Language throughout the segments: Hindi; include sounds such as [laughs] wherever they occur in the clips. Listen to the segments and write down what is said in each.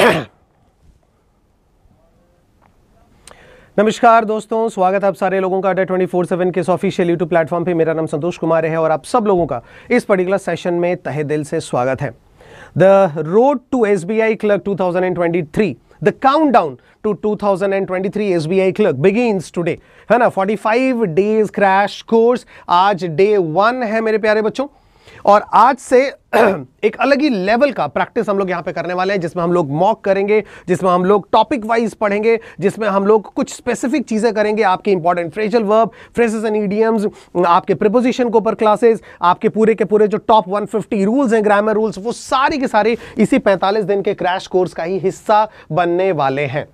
[coughs] नमस्कार दोस्तों स्वागत है आप सारे लोगों का अड्डा ट्वेंटी फोर सेवन के ऑफिशियल यूट्यूब प्लेटफॉर्म पे मेरा नाम संतोष कुमार है और आप सब लोगों का इस पर्टिकुलर सेशन में तहे दिल से स्वागत है the road to S B I clerk two thousand and twenty three The countdown to 2023 SBI clerk है ना 45 डेज क्रैश कोर्स आज डे वन है मेरे प्यारे बच्चों और आज से [clears throat] एक अलग ही लेवल का प्रैक्टिस हम लोग यहाँ पे करने वाले हैं जिसमें हम लोग मॉक करेंगे जिसमें हम लोग टॉपिक वाइज पढ़ेंगे जिसमें हम लोग कुछ स्पेसिफिक चीज़ें करेंगे आपके important phrasal verb phrases and idioms आपके प्रिपोजिशन के ऊपर क्लासेस आपके पूरे के पूरे जो टॉप 150 रूल्स हैं ग्रामर रूल्स वो सारी के सारे इसी पैंतालीस दिन के क्रैश कोर्स का ही हिस्सा बनने वाले हैं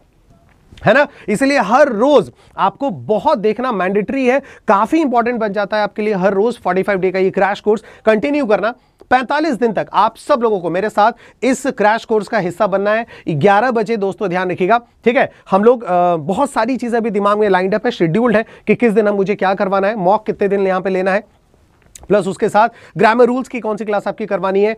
है ना इसलिए हर रोज आपको बहुत देखना मैंडेटरी है काफी इंपॉर्टेंट बन जाता है आपके लिए हर रोज 45 डे का ये क्रैश कोर्स कंटिन्यू करना 45 दिन तक आप सब लोगों को मेरे साथ इस क्रैश कोर्स का हिस्सा बनना है 11 बजे दोस्तों ध्यान रखिएगा ठीक है हम लोग आ, बहुत सारी चीज़ें अभी दिमाग में लाइंड अप है शेड्यूल्ड है कि किस दिन हम मुझे क्या करवाना है मॉक कितने दिन यहाँ पे लेना है प्लस उसके साथ ग्रामर रूल्स की कौन सी क्लास आपकी करवानी है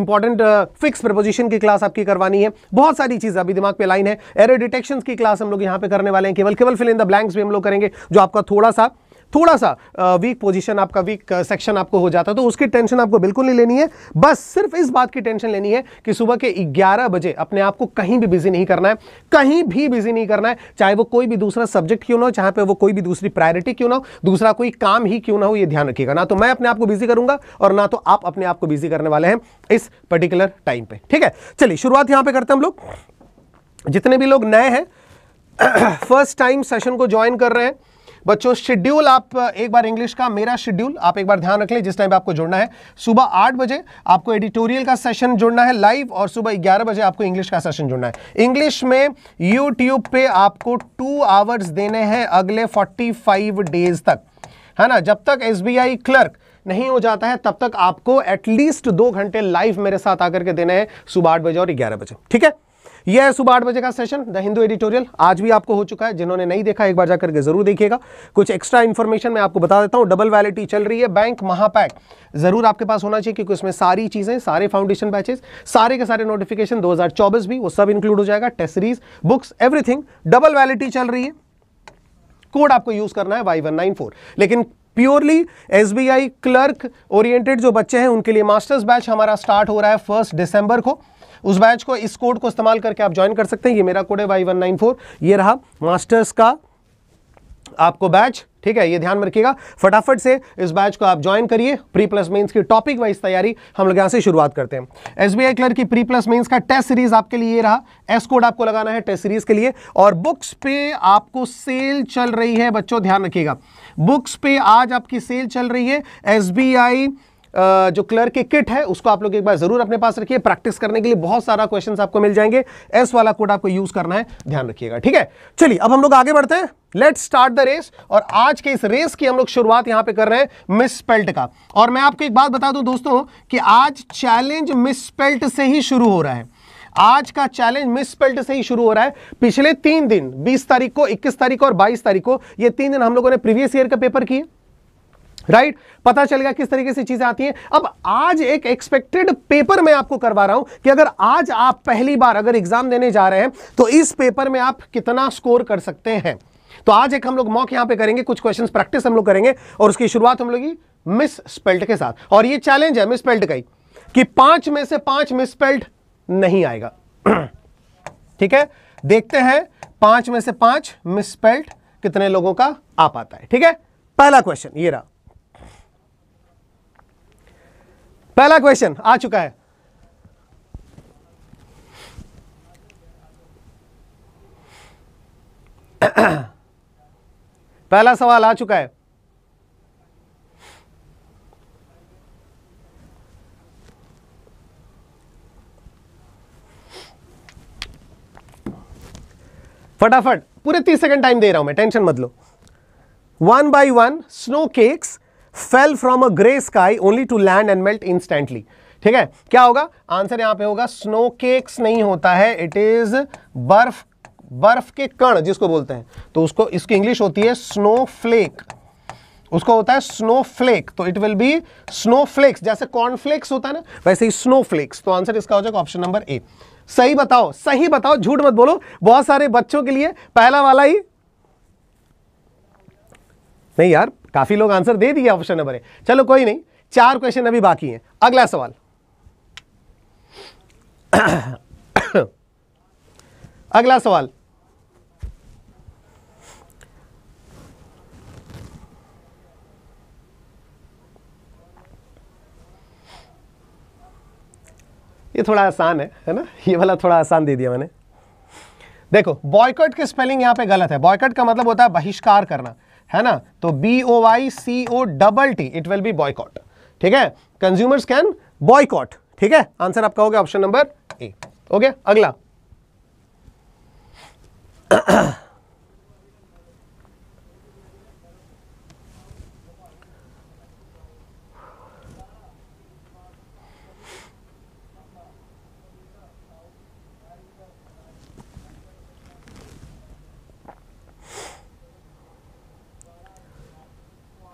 इंपॉर्टेंट फिक्स प्रपोजिशन की क्लास आपकी करवानी है बहुत सारी चीज़ अभी दिमाग पे लाइन है एरर डिटेक्शन की क्लास हम लोग यहाँ पे करने वाले हैं केवल केवल फिल इन द ब्लैंक्स भी हम लोग करेंगे जो आपका थोड़ा सा थोड़ा सा वीक पोजीशन आपका वीक सेक्शन आपको हो जाता है तो उसकी टेंशन आपको बिल्कुल नहीं लेनी है बस सिर्फ इस बात की टेंशन लेनी है कि सुबह के 11 बजे अपने आप को कहीं भी बिजी नहीं करना है कहीं भी बिजी नहीं करना है चाहे वो कोई भी दूसरा सब्जेक्ट क्यों ना हो चाहे वो कोई भी दूसरी प्रायोरिटी क्यों ना हो दूसरा कोई काम ही क्यों ना हो ये ध्यान रखिएगा ना तो मैं अपने आप को बिजी करूंगा और ना तो आप अपने आप को बिजी करने वाले हैं इस पर्टिकुलर टाइम पे ठीक है चलिए शुरुआत यहां पर करते हैं हम लोग जितने भी लोग नए हैं फर्स्ट टाइम सेशन को ज्वाइन कर रहे हैं बच्चों शेड्यूल आप एक बार इंग्लिश का मेरा शेड्यूल आप एक बार ध्यान रख लें जिस टाइम आपको जुड़ना है सुबह आठ बजे आपको एडिटोरियल का सेशन जुड़ना है लाइव और सुबह ग्यारह बजे आपको इंग्लिश का सेशन जुड़ना है इंग्लिश में यूट्यूब पे आपको टू आवर्स देने हैं अगले फोर्टी फाइव डेज तक है ना जब तक एस क्लर्क नहीं हो जाता है तब तक आपको एटलीस्ट दो घंटे लाइव मेरे साथ आकर के देने हैं सुबह आठ बजे और ग्यारह बजे ठीक है यह है सुबह आठ बजे का सेशन द हिंदू एडिटोरियल आज भी आपको हो चुका है जिन्होंने नहीं देखा एक बार जाकर के जरूर देखिएगा कुछ एक्स्ट्रा इन्फॉर्मेशन मैं आपको बता देता हूँ डबल वैलिटी चल रही है बैंक महापैक जरूर आपके पास होना चाहिए क्योंकि उसमें सारी चीज़ें सारे फाउंडेशन बैचेस सारे के सारे नोटिफिकेशन दो भी वो सब इंक्लूड हो जाएगा test series books everything double validity चल रही है कोड आपको यूज करना है वाई वन नाइन फोर लेकिन प्योरली एस क्लर्क ओरिएंटेड जो बच्चे हैं उनके लिए मास्टर्स बैच हमारा स्टार्ट हो रहा है फर्स्ट दिसंबर को उस बैच को इस कोड को इस्तेमाल करके आप ज्वाइन कर सकते हैं ये मेरा कोड है वाई वन नाइन फोर ये रहा मास्टर्स का आपको बैच ठीक है ये ध्यान में रखिएगा फटाफट से इस बैच को आप ज्वाइन करिए प्री प्लस मेंस की टॉपिक वाइज तैयारी हम लोग यहां से शुरुआत करते हैं एस बी आई क्लर की प्री प्लस मेंस का टेस्ट सीरीज आपके लिए ये रहा एस कोड आपको लगाना है टेस्ट सीरीज के लिए और बुक्स पे आपको सेल चल रही है बच्चों ध्यान रखिएगा बुक्स पे आज आपकी सेल चल रही है एस बी आई जो क्लर्क की किट है उसको आप लोग एक बार जरूर अपने पास रखिए प्रैक्टिस करने के लिए बहुत सारा क्वेश्चन आपको मिल जाएंगे एस वाला कोड आपको यूज करना है ध्यान रखिएगा ठीक है चलिए अब हम लोग आगे बढ़ते हैं लेट स्टार्ट द रेस और आज के इस रेस की हम लोग शुरुआत यहां पे कर रहे हैं मिस स्पेल्ट का और मैं आपको एक बात बता दूं दोस्तों कि आज चैलेंज मिस स्पेल्ट से ही शुरू हो रहा है आज का चैलेंज मिस स्पेल्ट से ही शुरू हो रहा है पिछले तीन दिन 20 तारीख को 21 तारीख को और 22 तारीख को ये तीन दिन हम लोगों ने प्रीवियस ईयर का पेपर किया राइट पता पता चलेगा किस तरीके से चीजें आती हैं अब आज एक एक्सपेक्टेड पेपर मैं आपको करवा रहा हूं कि अगर आज आप पहली बार अगर एग्जाम देने जा रहे हैं तो इस पेपर में आप कितना स्कोर कर सकते हैं तो आज एक हम लोग मॉक यहां पे करेंगे कुछ क्वेश्चंस प्रैक्टिस हम लोग करेंगे और उसकी शुरुआत हम लोग मिस स्पेल्ट के साथ और ये चैलेंज है मिस स्पेल्ट का ही कि पांच में से पांच मिस स्पेल्ट नहीं आएगा [clears throat] ठीक है देखते हैं पांच में से पांच मिस स्पेल्ट कितने लोगों का आ पाता है ठीक है पहला क्वेश्चन ये रहा पहला क्वेश्चन आ चुका है [coughs] पहला सवाल आ चुका है फटाफट पूरे तीस सेकंड टाइम दे रहा हूं मैं टेंशन मत लो one by one snow cakes fell from a grey sky only to land and melt instantly ठीक है क्या होगा आंसर यहां पे होगा स्नो केक्स नहीं होता है इट इज बर्फ बर्फ के कण जिसको बोलते हैं तो उसको इसकी इंग्लिश होती है स्नो फ्लेक उसको होता है स्नो फ्लेक तो it will be snow flakes जैसे कॉर्नफ्लेक्स होता है ना वैसे ही स्नो फ्लेक्स तो आंसर इसका हो जाएगा ऑप्शन नंबर ए सही बताओ सही बताओ झूठ मत बोलो बहुत सारे बच्चों के लिए पहला वाला ही नहीं यार काफ़ी लोग आंसर दे दिए ऑप्शन नंबर है चलो कोई नहीं चार क्वेश्चन अभी बाकी हैं अगला सवाल [coughs] अगला सवाल ये थोड़ा आसान है है ना ये वाला थोड़ा आसान दे दिया मैंने देखो बॉयकट की स्पेलिंग यहां पे गलत है बॉयकट का मतलब होता है बहिष्कार करना है ना तो B O Y C O double T it will be boycott ठीक है कंज्यूमर्स कैन बॉयकॉट ठीक है आंसर आपका हो गया ऑप्शन नंबर ए ओके अगला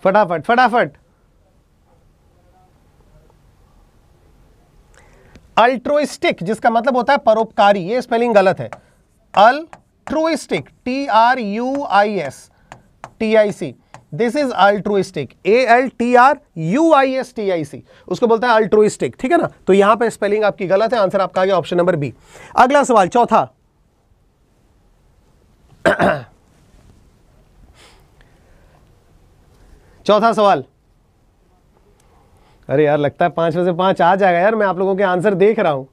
फटाफट फटाफट अल्ट्रोइस्टिक जिसका मतलब होता है परोपकारी ये स्पेलिंग गलत है altruistic T R U I S T I C this is altruistic A L T R U I S T I C उसको बोलता है अल्ट्रोइस्टिक ठीक है ना तो यहां पे स्पेलिंग आपकी गलत है आंसर आपका आ गया ऑप्शन नंबर बी अगला सवाल चौथा चौथा सवाल अरे यार लगता है पांच में से पांच आ जाएगा यार मैं आप लोगों के आंसर देख रहा हूं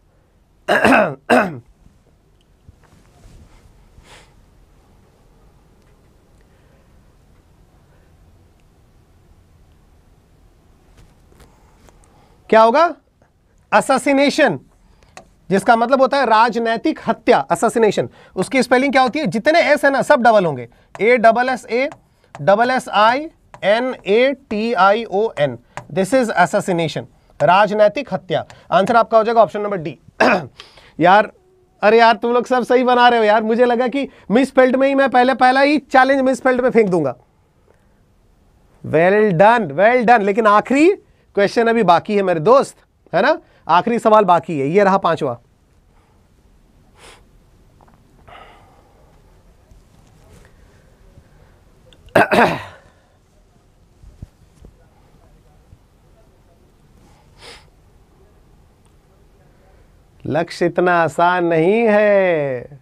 क्या होगा असासिनेशन जिसका मतलब होता है राजनैतिक हत्या असासिनेशन उसकी स्पेलिंग क्या होती है जितने एस है ना सब डबल होंगे A double S A double S I N A T I O N this is assassination राजनैतिक हत्या आंसर आपका हो जाएगा ऑप्शन नंबर डी यार अरे यार तुम लोग सब सही बना रहे हो यार मुझे लगा कि मिस फील्ड में ही मैं पहले पहला ही चैलेंज मिस फील्ड में फेंक दूंगा वेल डन वेल डन लेकिन आखिरी क्वेश्चन अभी बाकी है मेरे दोस्त है ना आखिरी सवाल बाकी है ये रहा पांचवा [clears throat] लक्ष्य इतना आसान नहीं है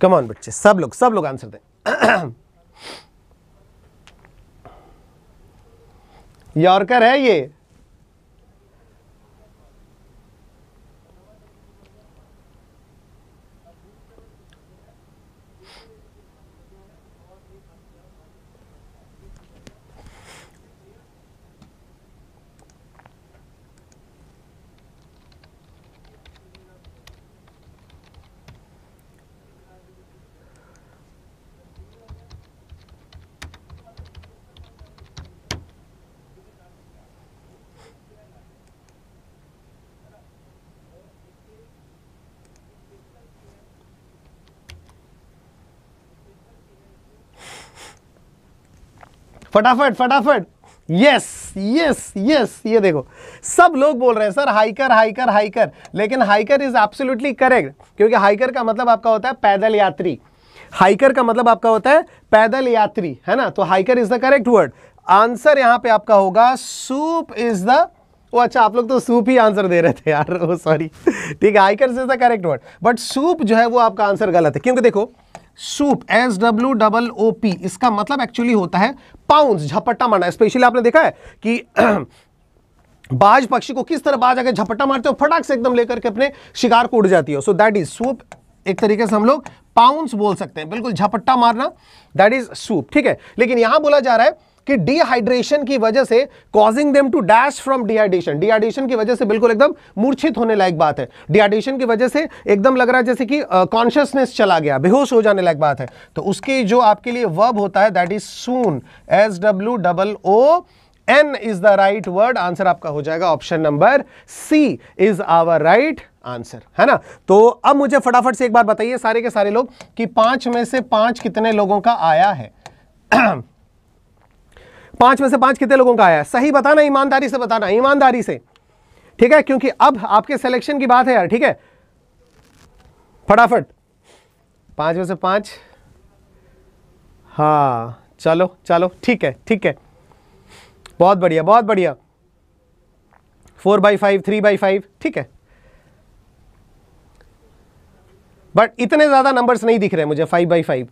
कमॉन बच्चे सब लोग सब लोग आंसर दें [clears throat] यॉर्कर है ये फटाफट फटाफट यस यस यस ये देखो सब लोग बोल रहे हैं सर हाइकर हाइकर हाइकर लेकिन हाइकर इज एब्सोल्युटली करेक्ट क्योंकि हाइकर का मतलब आपका होता है पैदल यात्री हाइकर का मतलब आपका होता है पैदल यात्री है ना तो hiker is the correct word answer यहां पे आपका होगा सूप इज द वो अच्छा आप लोग तो सूप ही आंसर दे रहे थे यार सॉरी [laughs] ठीक है hiker is the correct word but swoop जो है वो आपका आंसर गलत है क्योंकि देखो swoop S W double O P इसका मतलब एक्चुअली होता है पाउंस झपट्टा मारना स्पेशली आपने देखा है कि [clears throat] बाज पक्षी को किस तरह बाज अगर झपट्टा मारते हो फटाक से एकदम लेकर के अपने शिकार को उड़ जाती हो सो दैट इज सूप एक तरीके से हम लोग पाउंस बोल सकते हैं बिल्कुल झपट्टा मारना दैट इज सूप ठीक है लेकिन यहां बोला जा रहा है कि डिहाइड्रेशन की वजह से causing them to dash from dehydration dehydration की वजह से बिल्कुल एकदम मूर्छित होने लायक बात है डिहाइड्रेशन की वजह से एकदम लग रहा है जैसे कि कॉन्शियसनेस चला गया बेहोश हो जाने लायक बात है तो उसके जो आपके लिए वर्ब होता है that is swoon S W double O N is the right word answer आपका हो जाएगा option number C is our right answer है ना तो अब मुझे फटाफट से एक बार बताइए सारे के सारे लोग कि पांच में से पांच कितने लोगों का आया है [clears throat] पांच में से पांच कितने लोगों का आया सही बताना ईमानदारी से बताना ईमानदारी से ठीक है क्योंकि अब आपके सिलेक्शन की बात है यार ठीक है फटाफट पांच में से पांच हाँ चलो चलो ठीक है ठीक है बहुत बढ़िया बहुत बढ़िया four by five three by five ठीक है बट इतने ज़्यादा नंबर्स नहीं दिख रहे मुझे five by five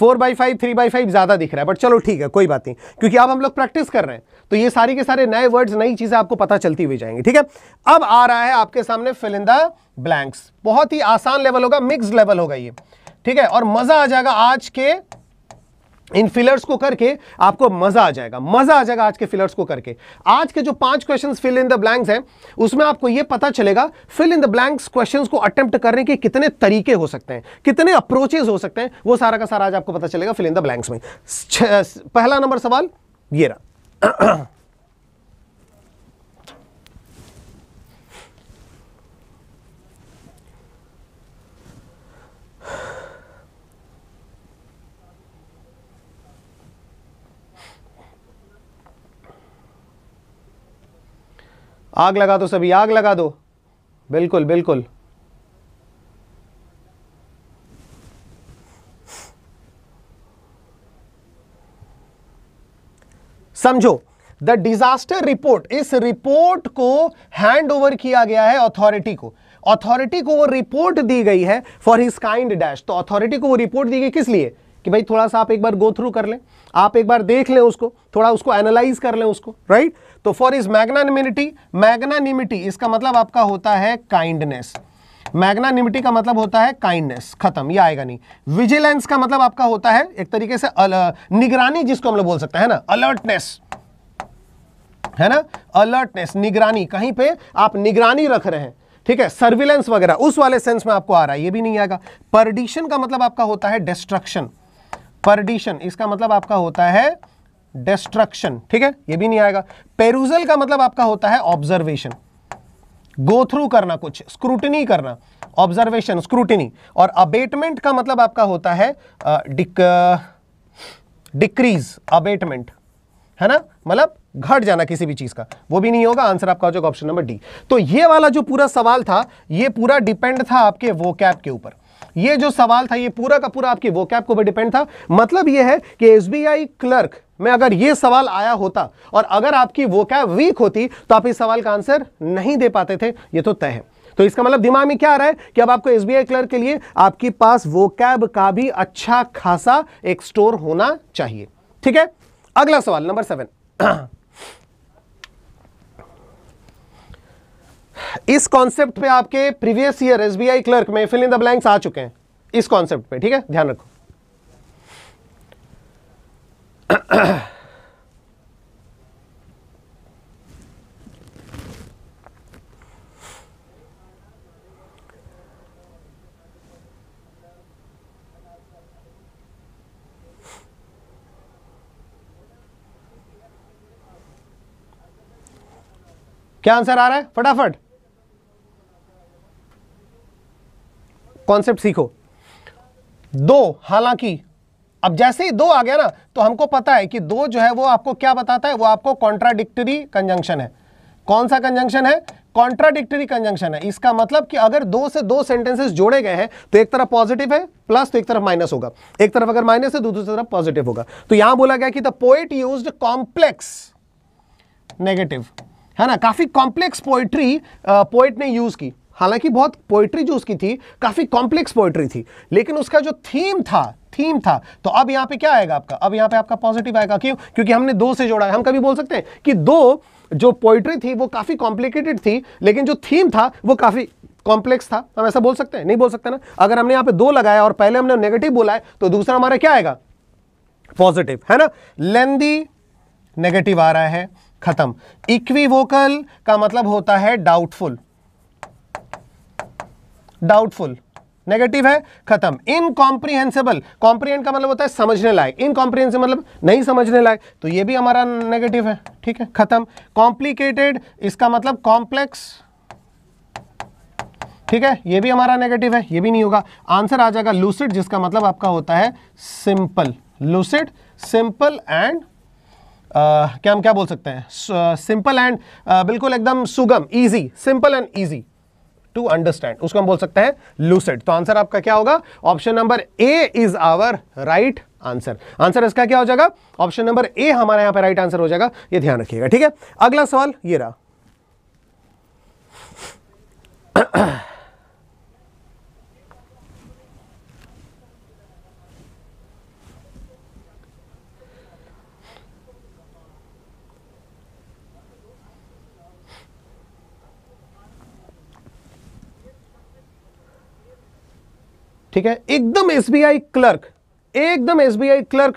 four by five three by five ज़्यादा दिख रहा है बट चलो ठीक है कोई बात नहीं क्योंकि अब हम लोग प्रैक्टिस कर रहे हैं तो ये सारी के सारे नए वर्ड्स नई चीज़ें आपको पता चलती हुई जाएंगी ठीक है अब आ रहा है आपके सामने फिलिंदा ब्लैंक्स बहुत ही आसान लेवल होगा मिक्स लेवल होगा ये ठीक है और मज़ा आ जाएगा आज के इन फिलर्स को करके आपको मजा आ जाएगा मजा आ जाएगा आज के फिलर्स को करके आज के जो पांच questions fill in the blanks हैं उसमें आपको यह पता चलेगा fill in the blanks questions को अटेम्प्ट करने के कितने तरीके हो सकते हैं कितने अप्रोचेस हो सकते हैं वो सारा का सारा आज आपको पता चलेगा फिल इन द ब्लैंक्स में पहला नंबर सवाल ये रहा आग लगा दो सभी आग लगा दो बिल्कुल बिल्कुल समझो द डिजास्टर रिपोर्ट इस रिपोर्ट को हैंड ओवर किया गया है अथॉरिटी को अथॉरिटी को वो रिपोर्ट दी गई है फॉर हिज काइंड डैश तो अथॉरिटी को वो रिपोर्ट दी गई किस लिए कि भाई थोड़ा सा आप एक बार गो थ्रू कर लें आप एक बार देख लें उसको थोड़ा उसको एनालाइज कर लें उसको राइट तो फॉर इज मैग्नानिमिटी मैग्नानिमिटी इसका मतलब आपका होता है काइंडनेस मैग्नानिमिटी का मतलब होता है काइंडनेस खत्म ये आएगा नहीं विजिलेंस का मतलब आपका होता है एक तरीके से निगरानी जिसको हम लोग बोल सकते हैं ना अलर्टनेस है ना अलर्टनेस निगरानी कहीं पे आप निगरानी रख रहे हैं ठीक है सर्विलेंस वगैरह उस वाले सेंस में आपको आ रहा है ये भी नहीं आएगा परडिशन का मतलब आपका होता है डिस्ट्रक्शन परडिशन इसका मतलब आपका होता है डिस्ट्रक्शन ठीक है ये भी नहीं आएगा पेरूजल का मतलब आपका होता है ऑब्जर्वेशन गो थ्रू करना कुछ स्क्रूटनी करना ऑब्जर्वेशन स्क्रूटनी और अबेटमेंट का मतलब आपका होता है डिक्रीज अबेटमेंट है ना मतलब घट जाना किसी भी चीज का वो भी नहीं होगा आंसर आपका हो जाएगा ऑप्शन नंबर डी तो ये वाला जो पूरा सवाल था ये पूरा डिपेंड था आपके वो के ऊपर ये जो सवाल था ये पूरा का पूरा आपकी वो कैप को भी डिपेंड था मतलब ये है कि एस क्लर्क में अगर ये सवाल आया होता और अगर आपकी वो कैब वीक होती तो आप इस सवाल का आंसर नहीं दे पाते थे ये तो तय है तो इसका मतलब दिमाग में क्या आ रहा है कि अब आपको एस क्लर्क के लिए आपके पास वो कैब का भी अच्छा खासा एक स्टोर होना चाहिए ठीक है अगला सवाल नंबर सेवन [clears throat] इस कॉन्सेप्ट पे आपके प्रीवियस ईयर एसबीआई क्लर्क में फिल इन द ब्लैंक्स आ चुके हैं इस कॉन्सेप्ट पे ठीक है ध्यान रखो क्या आंसर आ रहा है फटाफट कॉन्सेप्ट सीखो दो हालांकि अब जैसे ही दो आ गया ना तो हमको पता है कि दो जो है वो आपको क्या बताता है वो आपको कॉन्ट्राडिक्टरी कंजंक्शन है कौन सा कंजंक्शन है कॉन्ट्राडिक्टरी कंजंक्शन है इसका मतलब कि अगर दो से दो सेंटेंसेस जोड़े गए हैं तो एक तरफ पॉजिटिव है प्लस तो एक तरफ माइनस होगा एक तरफ अगर माइनस है तो दूसरी तरफ पॉजिटिव होगा तो यहां बोला गया कि the poet use complex negative है ना काफी कॉम्प्लेक्स पोइट्री पोएट ने यूज की हालांकि बहुत पोइट्री जो उसकी थी काफ़ी कॉम्प्लेक्स पोइट्री थी लेकिन उसका जो थीम था थीम था तो अब यहां पे क्या आएगा आपका अब यहां पे आपका पॉजिटिव आएगा क्यों क्योंकि हमने दो से जोड़ा है हम कभी बोल सकते हैं कि दो जो पोइट्री थी वो काफ़ी कॉम्प्लिकेटेड थी लेकिन जो थीम था वो काफ़ी कॉम्प्लेक्स था हम ऐसा बोल सकते हैं नहीं बोल सकते ना अगर हमने यहां पे दो लगाया और पहले हमने नेगेटिव बोला है तो दूसरा हमारा क्या आएगा पॉजिटिव है ना लेंदी नेगेटिव आ रहा है खत्म इक्वी वोकल का मतलब होता है डाउटफुल डाउटफुल नेगेटिव है खत्म इनकॉम्प्रीहेंसिबल कॉम्प्रीहेंड का मतलब होता है समझने लायक इनकॉम्प्रीहेंसिबल मतलब नहीं समझने लायक तो ये भी हमारा नेगेटिव है ठीक है खत्म कॉम्प्लीकेटेड इसका मतलब कॉम्प्लेक्स ठीक है ये भी हमारा नेगेटिव है ये भी नहीं होगा आंसर आ जाएगा लूसिड जिसका मतलब आपका होता है सिंपल लूसिड सिंपल एंड क्या हम क्या बोल सकते हैं सिंपल एंड बिल्कुल एकदम सुगम easy simple and easy to understand उसको हम बोल सकते हैं लूसेड तो आंसर आपका क्या होगा option number A is our right answer answer इसका क्या हो जाएगा ऑप्शन नंबर ए हमारा यहां पर राइट आंसर हो जाएगा ये ध्यान रखिएगा ठीक है अगला सवाल ये रहा ठीक है एकदम एसबीआई क्लर्क एकदम एसबीआई क्लर्क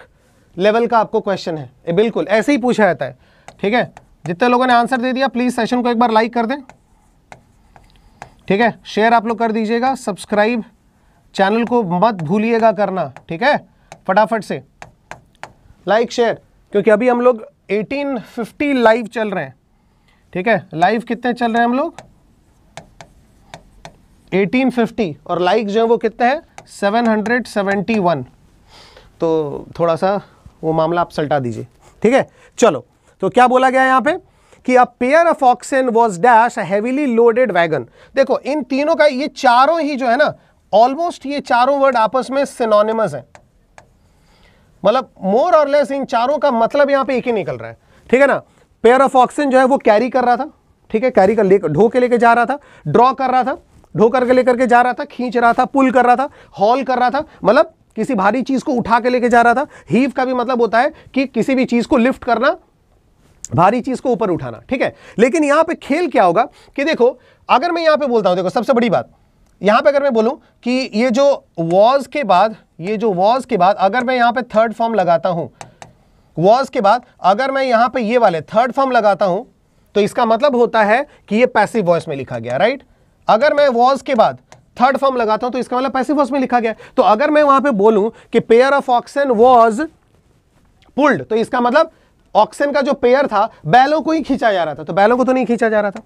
लेवल का आपको क्वेश्चन है ए, बिल्कुल ऐसे ही पूछा जाता है ठीक है जितने लोगों ने आंसर दे दिया प्लीज़ सेशन को एक बार लाइक कर दें ठीक है शेयर आप लोग कर दीजिएगा सब्सक्राइब चैनल को मत भूलिएगा करना ठीक है फटाफट से लाइक शेयर क्योंकि अभी हम लोग 1850 लाइव चल रहे हैं ठीक है लाइव कितने चल रहे हैं हम लोग 1850 और लाइक जो है वो कितने हैं 771 तो थोड़ा सा वो मामला आप सल्टा दीजिए ठीक है चलो तो क्या बोला गया यहां पे कि a pair of oxen was dash heavily loaded wagon देखो इन तीनों का ये चारों ही जो है ना ऑलमोस्ट ये चारों वर्ड आपस में सिनोनिमस हैं मतलब मोर और लेस इन चारों का मतलब यहां पे एक ही निकल रहा है ठीक है ना पेयर ऑफ ऑक्सन जो है वो कैरी कर रहा था ठीक है कैरी कर लेकर ढो के लेके जा रहा था ड्रॉ कर रहा था ढोकर के लेकर के जा रहा था खींच रहा था पुल कर रहा था हॉल कर रहा था मतलब किसी भारी चीज को उठा के लेके जा रहा था हीव का भी मतलब होता है कि किसी भी चीज को लिफ्ट करना भारी चीज को ऊपर उठाना ठीक है लेकिन यहां पे खेल क्या होगा कि देखो अगर मैं यहां पे बोलता हूं देखो सबसे बड़ी बात यहां पे अगर मैं बोलूं कि ये जो वॉज के बाद ये जो वॉज के बाद अगर मैं यहां पे थर्ड फॉर्म लगाता हूं वॉज के बाद अगर मैं यहां पे ये वाले थर्ड फॉर्म लगाता हूं तो इसका मतलब होता है कि ये पैसिव वॉइस में लिखा गया राइट right? अगर मैं वॉज के बाद थर्ड फॉर्म लगाता हूं तो इसका मतलब पैसिव वॉज में लिखा गया तो अगर मैं वहां पे बोलूं कि pair of oxen was pulled तो इसका मतलब ऑक्सन का जो पेयर था बैलों को ही खींचा जा रहा था तो बैलों को तो नहीं खींचा जा रहा था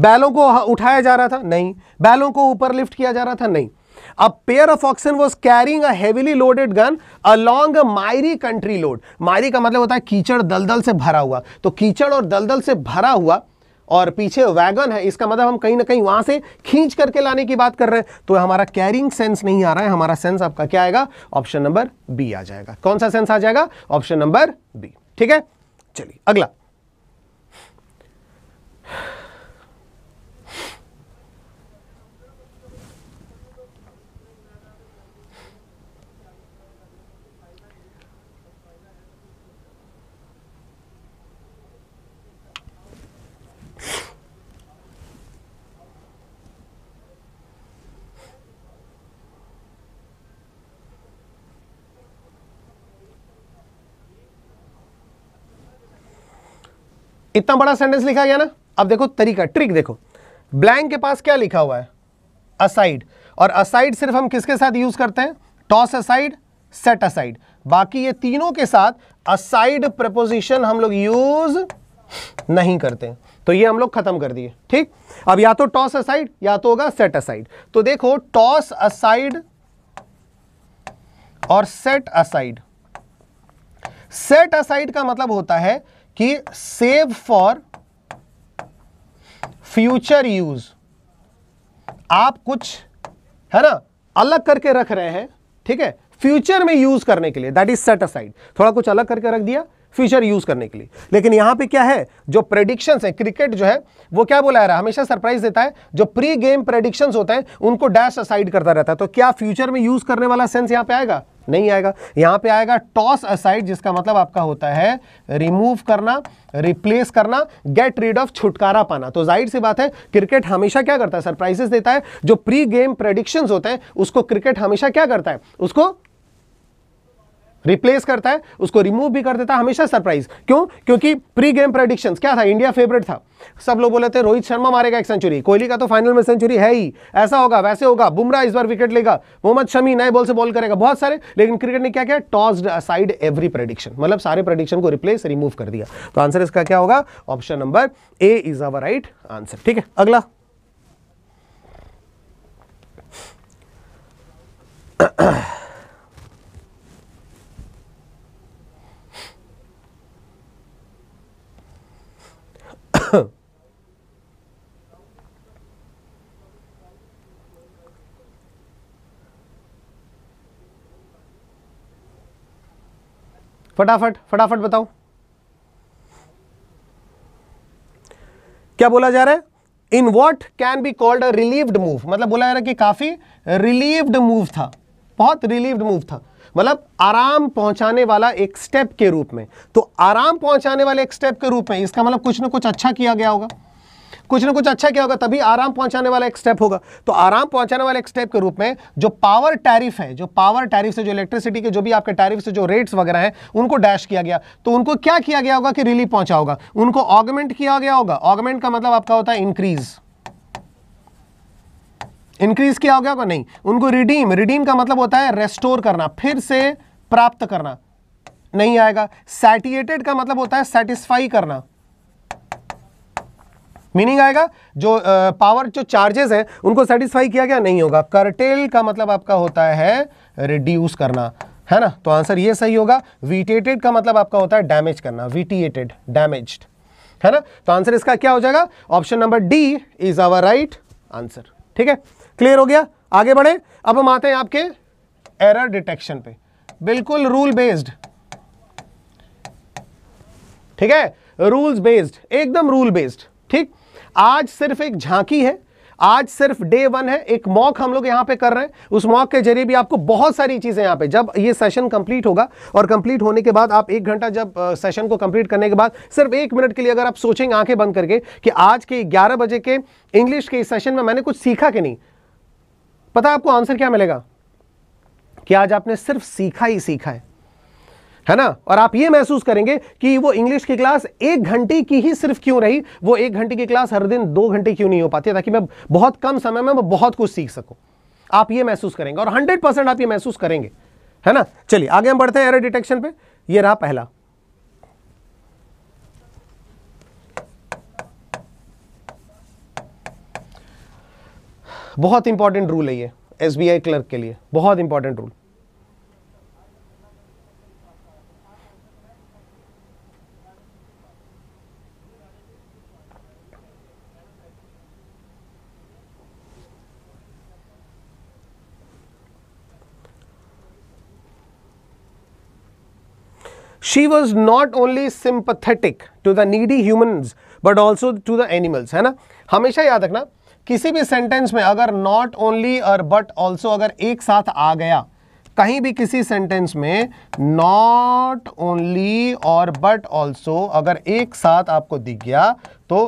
बैलों को उठाया जा रहा था नहीं बैलों को ऊपर लिफ्ट किया जा रहा था नहीं अब pair of oxen was carrying a loaded gun along a miry country load miry का मतलब होता है कीचड़ दलदल से भरा हुआ तो कीचड़ और दलदल से भरा हुआ और पीछे वैगन है इसका मतलब हम कहीं ना कहीं वहां से खींच करके लाने की बात कर रहे हैं तो हमारा कैरिंग सेंस नहीं आ रहा है हमारा सेंस आपका क्या आएगा ऑप्शन नंबर बी आ जाएगा कौन सा सेंस आ जाएगा ऑप्शन नंबर बी ठीक है चलिए अगला इतना बड़ा सेंटेंस लिखा गया ना अब देखो तरीका ट्रिक देखो ब्लैंक के पास क्या लिखा हुआ है असाइड और असाइड सिर्फ हम किसके साथ यूज करते हैं टॉस असाइड सेट असाइड बाकी ये तीनों के साथ असाइड प्रपोजिशन हम लोग यूज नहीं करते तो ये हम लोग खत्म कर दिए ठीक अब या तो टॉस असाइड या तो होगा सेट असाइड तो देखो टॉस असाइड और सेट असाइड सेट असाइड का मतलब होता है कि सेव फॉर फ्यूचर यूज आप कुछ है ना अलग करके रख रहे हैं ठीक है फ्यूचर में यूज करने के लिए दैट इज सेट असाइड थोड़ा कुछ अलग करके रख दिया फ्यूचर यूज करने के लिए लेकिन यहां पे क्या है जो प्रेडिक्शन है क्रिकेट जो है वो क्या बोला रहा हमेशा सरप्राइज देता है जो प्री गेम प्रेडिक्शन होते हैं उनको डैश असाइड करता रहता है तो क्या फ्यूचर में यूज करने वाला सेंस यहां पे आएगा नहीं आएगा यहां पे आएगा टॉस असाइड जिसका मतलब आपका होता है रिमूव करना रिप्लेस करना गेट रीड ऑफ छुटकारा पाना तो जाहिर सी बात है क्रिकेट हमेशा क्या करता है सरप्राइजेस देता है जो प्री गेम प्रेडिक्शंस होते हैं उसको क्रिकेट हमेशा क्या करता है उसको रिप्लेस करता है उसको रिमूव भी कर देता है हमेशा सरप्राइज क्यों क्योंकि प्री गेम प्रडिक्शंस क्या था इंडिया फेवरेट था सब लोग बोले थे रोहित शर्मा मारेगा एक सेंचुरी कोहली का तो फाइनल में सेंचुरी है ही ऐसा होगा वैसे होगा बुमराह इस बार विकेट लेगा मोहम्मद शमी नए बॉल से बॉल करेगा बहुत सारे लेकिन क्रिकेट ने क्या किया टॉस्ड साइड एवरी प्रडिक्शन मतलब सारे प्रडिक्शन को रिप्लेस रिमूव कर दिया तो आंसर इसका क्या होगा option number A is our right answer ठीक है अगला [clears throat] फटाफट फटाफट बताओ क्या बोला जा रहा है in what can be called a relieved move मतलब बोला जा रहा है कि काफी रिलीव्ड मूव था बहुत रिलीव्ड मूव था मतलब आराम पहुंचाने वाला एक स्टेप के रूप में तो आराम पहुंचाने वाले एक स्टेप के रूप में इसका मतलब कुछ ना कुछ अच्छा किया गया होगा कुछ ना कुछ अच्छा क्या होगा तभी आराम पहुंचाने वाला एक स्टेप होगा तो आराम पहुंचाने वाले एक स्टेप के रूप में जो पावर टैरिफ है जो पावर टैरिफ से जो इलेक्ट्रिसिटी के जो भी आपके टैरिफ से जो रेट्स वगैरह हैं उनको डैश किया गया तो उनको क्या किया गया होगा कि रिलीफ पहुंचा होगा उनको ऑगमेंट किया गया होगा ऑगमेंट का मतलब आपका होता है इंक्रीज़ इंक्रीज किया हो गया को नहीं उनको रिडीम रिडीम का मतलब होता है रेस्टोर करना फिर से प्राप्त करना नहीं आएगा सैटिएटेड का मतलब होता है सेटिस्फाई करना मीनिंग आएगा जो पावर जो चार्जेस हैं उनको सेटिस्फाई किया गया नहीं होगा करटेल का मतलब आपका होता है रिड्यूस करना है ना तो आंसर ये सही होगा वीटेटेड का मतलब आपका होता है डैमेज करना वीटीएटेड डैमेज्ड है ना तो आंसर इसका क्या हो जाएगा option number D is our right answer ठीक है क्लियर हो गया आगे बढ़े अब हम आते हैं आपके एरर डिटेक्शन पे बिल्कुल रूल बेस्ड ठीक है रूल्स बेस्ड एकदम रूल बेस्ड ठीक आज सिर्फ एक झांकी है आज सिर्फ डे वन है एक मॉक हम लोग यहां पे कर रहे हैं उस मॉक के जरिए भी आपको बहुत सारी चीज़ें यहां पे जब ये सेशन कंप्लीट होगा और कंप्लीट होने के बाद आप एक घंटा जब सेशन को कंप्लीट करने के बाद सिर्फ एक मिनट के लिए अगर आप सोचेंगे आंखें बंद करके कि आज के ग्यारह बजे के इंग्लिश के इस सेशन में मैंने कुछ सीखा कि नहीं पता आपको आंसर क्या मिलेगा कि आज आपने सिर्फ सीखा ही सीखा है है ना और आप ये महसूस करेंगे कि वो इंग्लिश की क्लास एक घंटे की ही सिर्फ क्यों रही वो एक घंटे की क्लास हर दिन दो घंटे क्यों नहीं हो पाती ताकि मैं बहुत कम समय में बहुत कुछ सीख सकूं आप ये महसूस करेंगे और हंड्रेड परसेंट आप ये महसूस करेंगे है ना चलिए आगे हम बढ़ते हैं एरर डिटेक्शन पे ये रहा पहला बहुत इंपॉर्टेंट रूल है ये एस क्लर्क के लिए बहुत important rule she was not only sympathetic to the needy human but also to the animals है ना हमेशा याद रखना किसी भी सेंटेंस में अगर नॉट ओनली और बट ऑल्सो अगर एक साथ आ गया कहीं भी किसी सेंटेंस में नॉट ओनली और बट ऑल्सो अगर एक साथ आपको दिख गया तो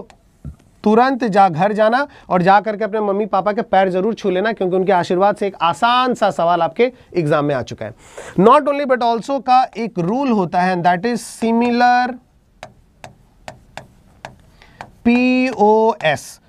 तुरंत जा घर जाना और जा करके अपने मम्मी पापा के पैर जरूर छू लेना क्योंकि उनके आशीर्वाद से एक आसान सा सवाल आपके एग्जाम में आ चुका है नॉट ओनली बट ऑल्सो का एक रूल होता है दैट इज सिमिलर पीओएस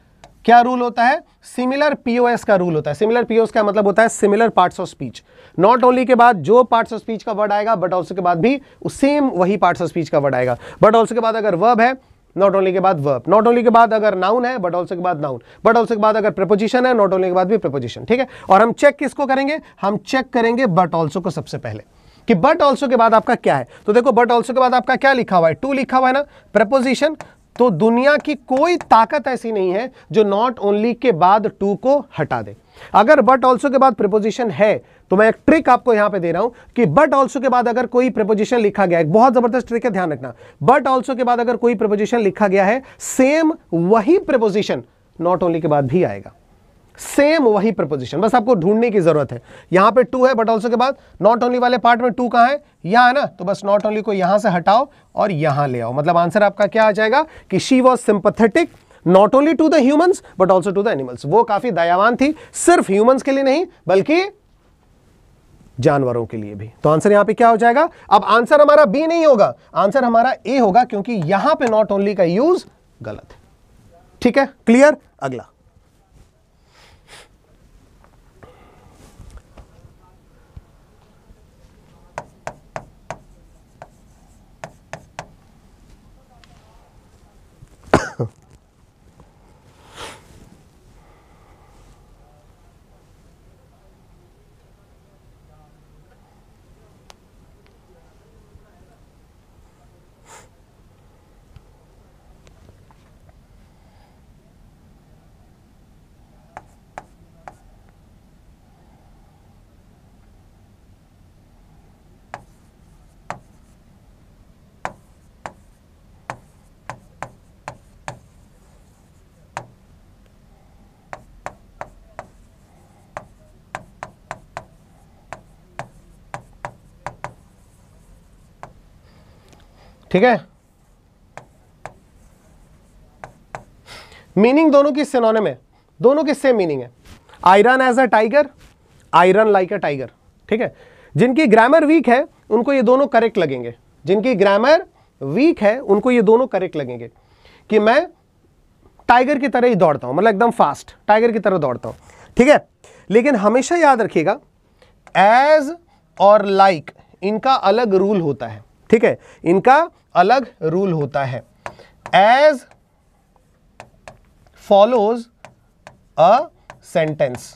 क्या रूल होता है सिमिलर पीओएस का रूल होता है सिमिलर पीओएस का मतलब होता है similar parts of speech not only के बाद जो पार्ट्स ऑफ स्पीच का वर्ड आएगा बट ऑल्सो के बाद भी सेम वही पार्ट्स ऑफ स्पीच का वर्ड आएगा बट ऑल्सो के बाद अगर वर्ब है नॉट ओनली के बाद वर्ब नॉट ओनली के बाद अगर नाउन है बट ऑल्सो के बाद नाउन बट ऑल्सो के बाद अगर प्रपोजिशन है नॉट ओनली के बाद भी प्रपोजिशन ठीक है और हम चेक किसको करेंगे हम चेक करेंगे बट ऑल्सो को सबसे पहले कि बट ऑल्सो के बाद आपका क्या है तो देखो बट ऑल्सो के बाद आपका क्या लिखा हुआ है टू लिखा हुआ है ना प्रपोजिशन तो दुनिया की कोई ताकत ऐसी नहीं है जो नॉट ओनली के बाद टू को हटा दे अगर बट ऑल्सो के बाद प्रपोजिशन है तो मैं एक ट्रिक आपको यहां पे दे रहा हूं कि बट ऑल्सो के बाद अगर कोई प्रपोजिशन लिखा गया है बहुत जबरदस्त ट्रिक है ध्यान रखना बट ऑल्सो के बाद अगर कोई प्रपोजिशन लिखा गया है सेम वही प्रपोजिशन नॉट ओनली के बाद भी आएगा सेम वही प्रपोजिशन बस आपको ढूंढने की जरूरत है यहां पे टू है बट ऑल्सो के बाद नॉट ओनली वाले पार्ट में टू कहां है यहां है ना तो बस नॉट ओनली को यहां से हटाओ और यहां ले आओ मतलब आंसर आपका क्या आ जाएगा कि she was sympathetic not only to the human but also to the animals वो काफी दयावान थी सिर्फ ह्यूमंस के लिए नहीं बल्कि जानवरों के लिए भी तो आंसर यहां पे क्या हो जाएगा अब आंसर हमारा बी नहीं होगा आंसर हमारा ए होगा क्योंकि यहां पे नॉट ओनली का यूज गलत है ठीक है क्लियर अगला ठीक है मीनिंग दोनों की सिनोने में दोनों की सेम मीनिंग है I run as a tiger I run like a tiger ठीक है जिनकी ग्रामर वीक है उनको ये दोनों करेक्ट लगेंगे जिनकी ग्रामर वीक है उनको ये दोनों करेक्ट लगेंगे कि मैं टाइगर की तरह ही दौड़ता हूं मतलब एकदम फास्ट टाइगर की तरह दौड़ता हूं ठीक है लेकिन हमेशा याद रखिएगा एज और लाइक like, इनका अलग रूल होता है ठीक है इनका अलग रूल होता है as follows a sentence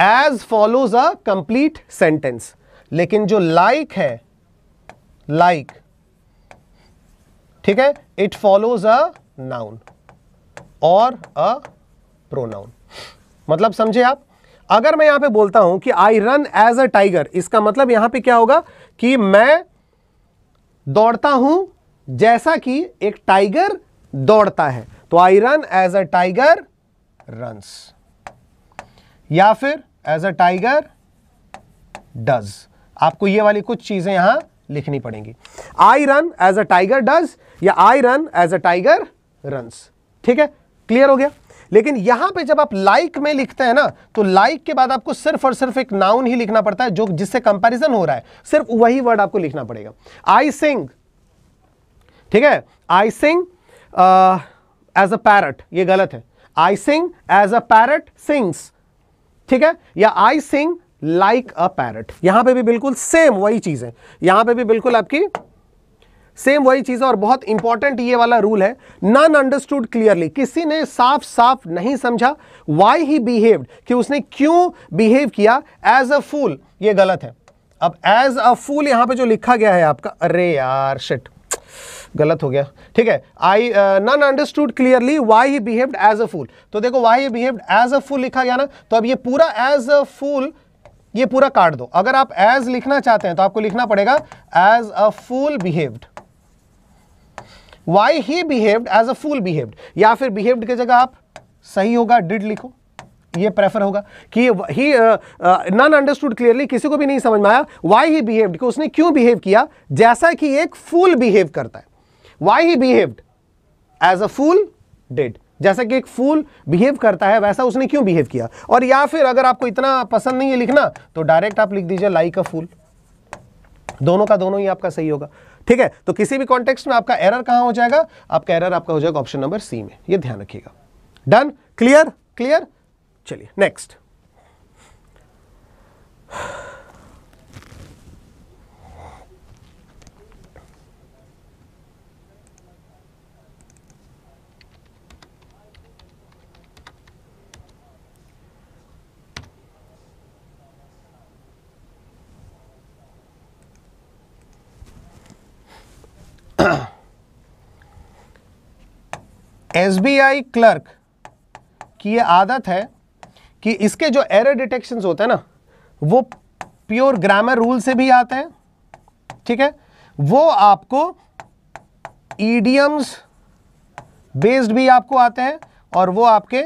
as follows a complete sentence लेकिन जो लाइक like है लाइक like, ठीक है इट फॉलोज अ नाउन और अ प्रोनाउन मतलब समझे आप अगर मैं यहां पे बोलता हूं कि I run as a tiger इसका मतलब यहां पे क्या होगा कि मैं दौड़ता हूं जैसा कि एक टाइगर दौड़ता है तो I run as a tiger runs या फिर एज अ टाइगर डज आपको ये वाली कुछ चीजें यहां लिखनी पड़ेंगी I run as a tiger does या I run as a tiger runs ठीक है क्लियर हो गया लेकिन यहां पे जब आप लाइक like में लिखते हैं ना तो लाइक like के बाद आपको सिर्फ और सिर्फ एक नाउन ही लिखना पड़ता है जो जिससे कंपैरिजन हो रहा है सिर्फ वही वर्ड आपको लिखना पड़ेगा आई सिंग ठीक है I sing as a parrot ये गलत है I sing as a parrot sings ठीक है या आई सिंग लाइक अ पैरट यहां पे भी बिल्कुल सेम वही चीज है यहां पे भी बिल्कुल आपकी सेम वही चीज़ और बहुत इंपॉर्टेंट ये वाला रूल है नन अंडरस्टूड क्लियरली किसी ने साफ साफ नहीं समझा वाई ही बिहेव्ड कि उसने क्यों बिहेव किया एज अ फूल ये गलत है अब एज अ फूल यहां पे जो लिखा गया है आपका अरे यार शिट गलत हो गया ठीक है I none understood clearly why he behaved as a fool तो देखो why he behaved as a fool लिखा गया ना तो अब ये पूरा एज अ फूल ये पूरा काट दो अगर आप एज लिखना चाहते हैं तो आपको लिखना पड़ेगा as a fool behaved why he behaved as a fool behaved या फिर बिहेव्ड की जगह आप सही होगा डिड लिखो ये प्रेफर होगा कि ही नन अंडरस्टूड क्लियरली किसी को भी नहीं समझ में आया वाई ही बिहेव्ड कि उसने क्यों बिहेव किया जैसा कि एक फूल बिहेव करता है why he behaved as a fool did जैसा कि एक फूल बिहेव करता है वैसा उसने क्यों बिहेव किया और या फिर अगर आपको इतना पसंद नहीं है लिखना तो डायरेक्ट आप लिख दीजिए लाइक अ फूल दोनों का दोनों ही आपका सही होगा ठीक है तो किसी भी कॉन्टेक्स में आपका एरर कहां हो जाएगा आपका एरर आपका हो जाएगा ऑप्शन नंबर सी में ये ध्यान रखिएगा डन क्लियर क्लियर चलिए नेक्स्ट एसबीआई [coughs] क्लर्क की ये आदत है कि इसके जो एरर डिटेक्शन होते हैं ना वो प्योर ग्रामर रूल से भी आते हैं ठीक है वो आपको ईडियम्स बेस्ड भी आपको आते हैं और वो आपके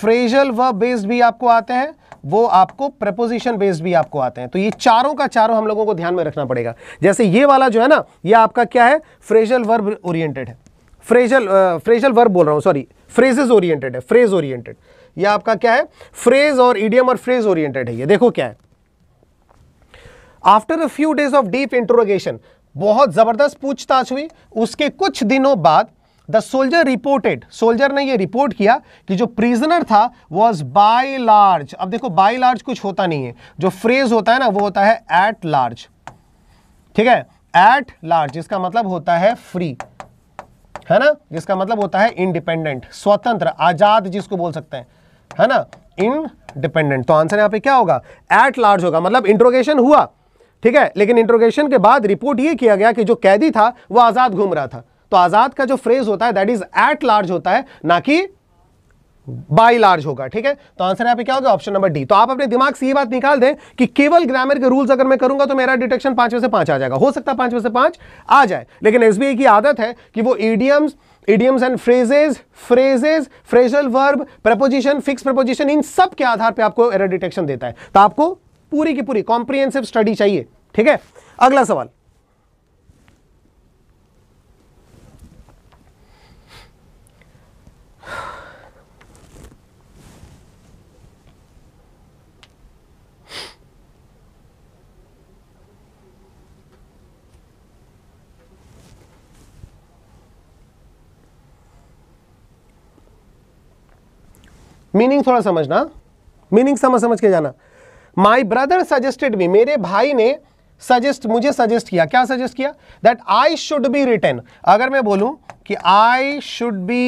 फ्रेजल व बेस्ड भी आपको आते हैं वो आपको प्रपोजिशन बेस्ड भी आपको आते हैं तो ये चारों का चारों हम लोगों को ध्यान में रखना पड़ेगा जैसे ये वाला जो है ना ये आपका क्या है फ्रेजल वर्ब ओरिएंटेड है फ्रेजल फ्रेजल वर्ब बोल रहा हूँ सॉरी फ्रेजेज ओरिएंटेड है फ्रेज ओरिएंटेड ये आपका क्या है फ्रेज और ईडियम और फ्रेज ओरिएंटेड है ये देखो क्या है after a few days of deep interrogation बहुत ज़बरदस्त पूछताछ हुई उसके कुछ दिनों बाद द सोल्जर रिपोर्टेड सोल्जर ने ये रिपोर्ट किया कि जो प्रिजनर था वॉज बाई लार्ज अब देखो बाई लार्ज कुछ होता नहीं है जो फ्रेज होता है ना वो होता है एट लार्ज ठीक है एट लार्ज जिसका मतलब होता है फ्री है ना जिसका मतलब होता है इंडिपेंडेंट स्वतंत्र आजाद जिसको बोल सकते हैं है ना इनडिपेंडेंट तो आंसर यहां पे क्या होगा एट लार्ज होगा मतलब इंट्रोगेशन हुआ ठीक है लेकिन इंट्रोगेशन के बाद रिपोर्ट ये किया गया कि जो कैदी था वो आज़ाद घूम रहा था तो आजाद का जो फ्रेज होता है दैट इज एट लार्ज होता है ना कि बाई लार्ज होगा ठीक है तो आंसर यहां पे क्या होगा ऑप्शन नंबर डी तो आप अपने दिमाग से ये बात निकाल दें कि केवल ग्रामर के रूल्स अगर मैं करूंगा तो मेरा डिटेक्शन पांच में से पांच आ जाएगा हो सकता है पांच में से पांच आ जाए लेकिन एसबीआई की आदत है कि वो idioms idioms and phrases, phrases, phrasal verb, preposition, fixed preposition इन सब के आधार पे आपको error detection देता है तो आपको पूरी की पूरी comprehensive study चाहिए ठीक है अगला सवाल मीनिंग थोड़ा समझना मीनिंग समझ समझ के जाना माई ब्रदर सजेस्टेड मी मेरे भाई ने सजेस्ट मुझे सजेस्ट किया क्या सजेस्ट किया that I should be return अगर मैं बोलूं कि आई शुड बी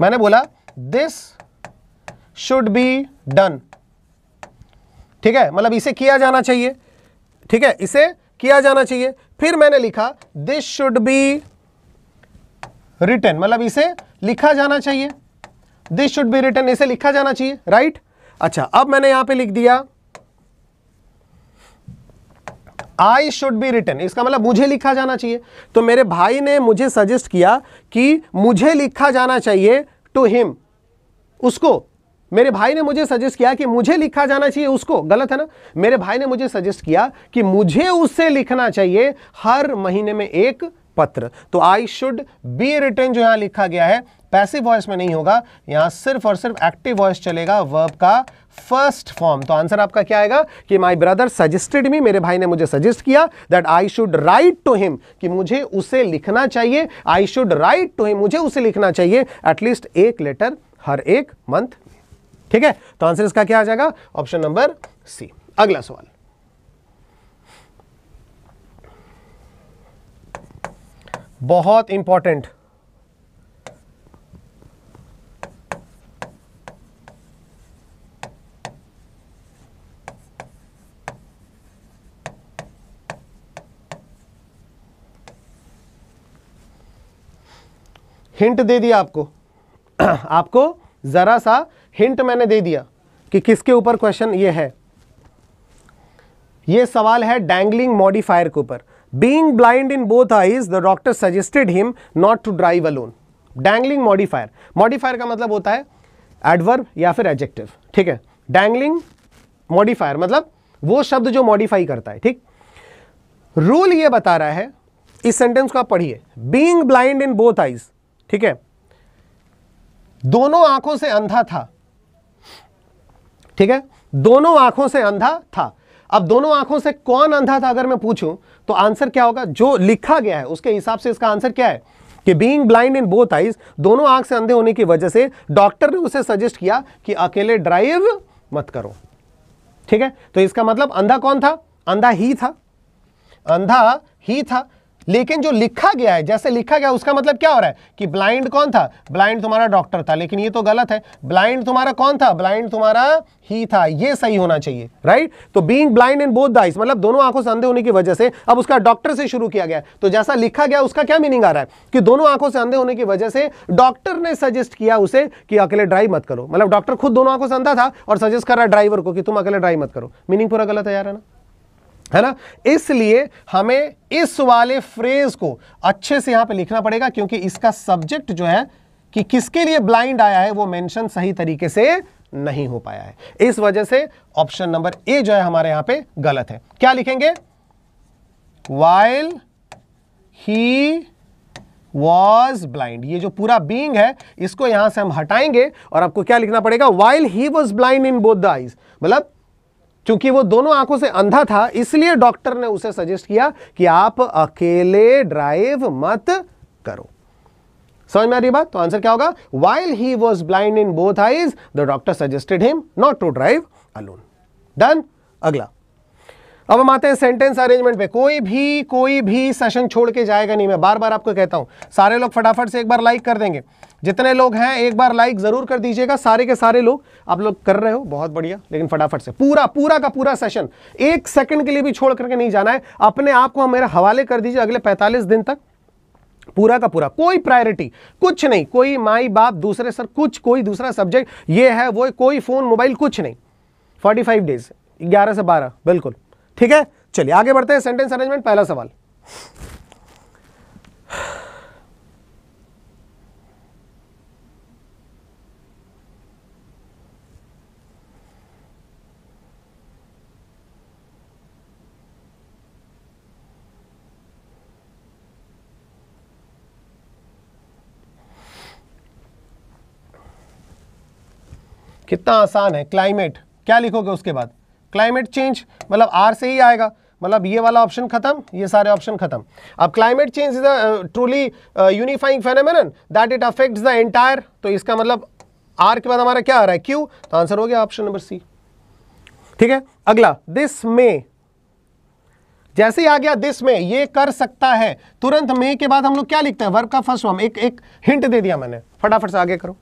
मैंने बोला दिस शुड बी डन ठीक है मतलब इसे किया जाना चाहिए ठीक है इसे किया जाना चाहिए फिर मैंने लिखा दिस शुड बी रिटर्न मतलब इसे लिखा जाना चाहिए दिस शुड बी रिटर्न इसे लिखा जाना चाहिए राइट अच्छा अब मैंने यहां पे लिख दिया आई शुड बी रिटर्न इसका मतलब मुझे लिखा जाना चाहिए तो मेरे भाई ने मुझे सजेस्ट किया कि मुझे लिखा जाना चाहिए टू हिम उसको मेरे भाई ने मुझे सजेस्ट किया कि मुझे लिखा जाना चाहिए उसको गलत है ना मेरे भाई ने मुझे सजेस्ट किया कि मुझे उससे लिखना चाहिए हर महीने में एक पत्र तो आई शुड बी रिटर्न जो यहां लिखा गया है पैसिव वॉइस में नहीं होगा यहां सिर्फ और सिर्फ एक्टिव वॉइस चलेगा वर्ब का फर्स्ट फॉर्म तो आंसर आपका क्या आएगा कि माय ब्रदर सजेस्टेड मी मेरे भाई ने मुझे सजेस्ट किया that I should write to him कि मुझे उसे लिखना चाहिए I should write to him मुझे उसे लिखना चाहिए एटलीस्ट एक लेटर हर एक मंथ ठीक है तो आंसर इसका क्या आ जाएगा ऑप्शन नंबर सी अगला सवाल बहुत इंपॉर्टेंट हिंट दे दिया आपको [clears throat] आपको ज़रा सा हिंट मैंने दे दिया कि किसके ऊपर क्वेश्चन ये है ये सवाल है डैंगलिंग मॉडिफायर के ऊपर being blind in both eyes the doctor suggested him not to drive alone dangling modifier modifier का मतलब होता है एडवर्ब या फिर एडजेक्टिव ठीक है डैंगलिंग मॉडिफायर मतलब वो शब्द जो मॉडिफाई करता है ठीक रूल ये बता रहा है इस सेंटेंस को आप पढ़िए being blind in both eyes ठीक है दोनों आंखों से अंधा था ठीक है दोनों आंखों से अंधा था अब दोनों आंखों से कौन अंधा था अगर मैं पूछूं तो आंसर क्या होगा जो लिखा गया है उसके हिसाब से इसका आंसर क्या है कि being blind in both eyes दोनों आंख से अंधे होने की वजह से डॉक्टर ने उसे सजेस्ट किया कि अकेले ड्राइव मत करो ठीक है तो इसका मतलब अंधा कौन था अंधा ही था अंधा ही था लेकिन जो लिखा गया है जैसे लिखा गया उसका मतलब क्या हो रहा है कि ब्लाइंड कौन था ब्लाइंड तुम्हारा डॉक्टर था लेकिन ये तो गलत है ब्लाइंड तुम्हारा कौन था ब्लाइंड तुम्हारा ही था ये सही होना चाहिए राइट तो being blind in both the eyes मतलब दोनों आंखों से अंधे होने की वजह से अब उसका डॉक्टर से शुरू किया गया तो जैसा लिखा गया उसका क्या मीनिंग आ रहा है कि दोनों आंखों से अंधे होने की वजह से डॉक्टर ने सजेस्ट किया उसे कि अकेले ड्राइव मत करो मतलब डॉक्टर खुद दोनों आंखों से अंधा था और सजेस्ट कर रहा है ड्राइवर को कि तुम अकेले ड्राइव मत करो मीनिंग पूरा गलत है यार है ना है ना इसलिए हमें इस वाले फ्रेज को अच्छे से यहां पे लिखना पड़ेगा क्योंकि इसका सब्जेक्ट जो है कि किसके लिए ब्लाइंड आया है वो मेंशन सही तरीके से नहीं हो पाया है इस वजह से ऑप्शन नंबर ए जो है हमारे यहां पे गलत है क्या लिखेंगे वाइल ही वॉज ब्लाइंड ये जो पूरा बींग है इसको यहां से हम हटाएंगे और आपको क्या लिखना पड़ेगा while he was blind in both the eyes मतलब क्योंकि वो दोनों आंखों से अंधा था इसलिए डॉक्टर ने उसे सजेस्ट किया कि आप अकेले ड्राइव मत करो समझ में आ रही बात तो आंसर क्या होगा while he was blind in both eyes the doctor suggested him not to drive alone done अगला अब हम आते हैं सेंटेंस अरेंजमेंट पे कोई भी कोई भी सेशन छोड़ के जाएगा नहीं मैं बार बार आपको कहता हूं सारे लोग फटाफट से एक बार लाइक कर देंगे जितने लोग हैं एक बार लाइक जरूर कर दीजिएगा सारे के सारे लोग आप लोग कर रहे हो बहुत बढ़िया लेकिन फटाफट से पूरा पूरा का पूरा सेशन एक सेकंड के लिए भी छोड़ करके नहीं जाना है अपने आप को मेरे हवाले कर दीजिए अगले 45 दिन तक पूरा का पूरा कोई प्रायोरिटी कुछ नहीं कोई माई बाप दूसरे सर कुछ कोई दूसरा सब्जेक्ट ये है वो कोई फ़ोन मोबाइल कुछ नहीं फोर्टी डेज ग्यारह से बारह बिल्कुल ठीक है चलिए आगे बढ़ते हैं सेंटेंस अरेंजमेंट पहला सवाल कितना आसान है क्लाइमेट क्या लिखोगे उसके बाद क्लाइमेट चेंज मतलब आर से ही आएगा मतलब ये वाला ऑप्शन खत्म ये सारे ऑप्शन खत्म अब climate change is a truly unifying phenomenon that it affect the entire तो इसका मतलब आर के बाद हमारा क्या आ रहा है क्यू तो आंसर हो गया ऑप्शन नंबर सी ठीक है अगला दिस मे जैसे ही आ गया दिस में ये कर सकता है तुरंत मे के बाद हम लोग क्या लिखते हैं वर्क का फर्स्ट फॉर्म एक एक हिंट दे दिया मैंने फटाफट से आगे करो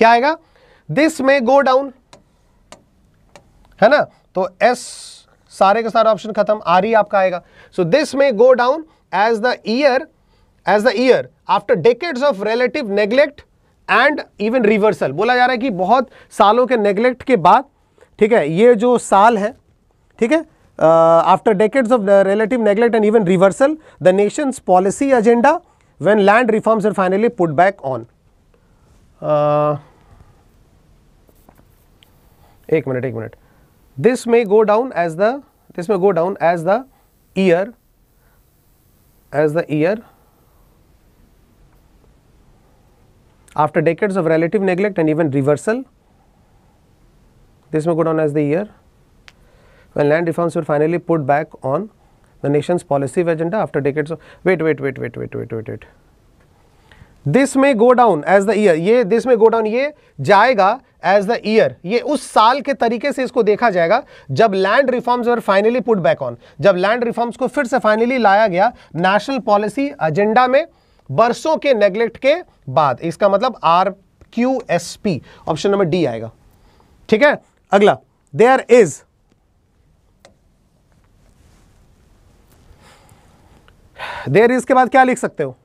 क्या आएगा दिस में गो डाउन है ना तो एस सारे का सारा ऑप्शन खत्म आर ही e आपका आएगा so this may go down as the year as the year after decades of relative neglect and even reversal बोला जा रहा है कि बहुत सालों के नेग्लेक्ट के बाद ठीक है ये जो साल है ठीक है after decades of relative neglect and even reversal the nation's policy agenda when land reforms are finally put back on एक मिनट एक मिनट this may go down as the this may go down as the year as the year after decades of relative neglect and even reversal this may go down as the year when land reforms will finally put back on the nation policy agenda after decades of wait wait wait wait wait wait wait wait wait this may go down as the year ये दिस में गो डाउन ये जाएगा एज द ईयर ये उस साल के तरीके से इसको देखा जाएगा जब लैंड रिफॉर्म्स और फाइनली पुट बैक ऑन जब लैंड रिफॉर्म्स को फिर से फाइनली लाया गया नेशनल पॉलिसी एजेंडा में बरसों के नेग्लेक्ट के बाद इसका मतलब R Q S P option number D आएगा ठीक है अगला देयर इज देयर इज के बाद क्या लिख सकते हो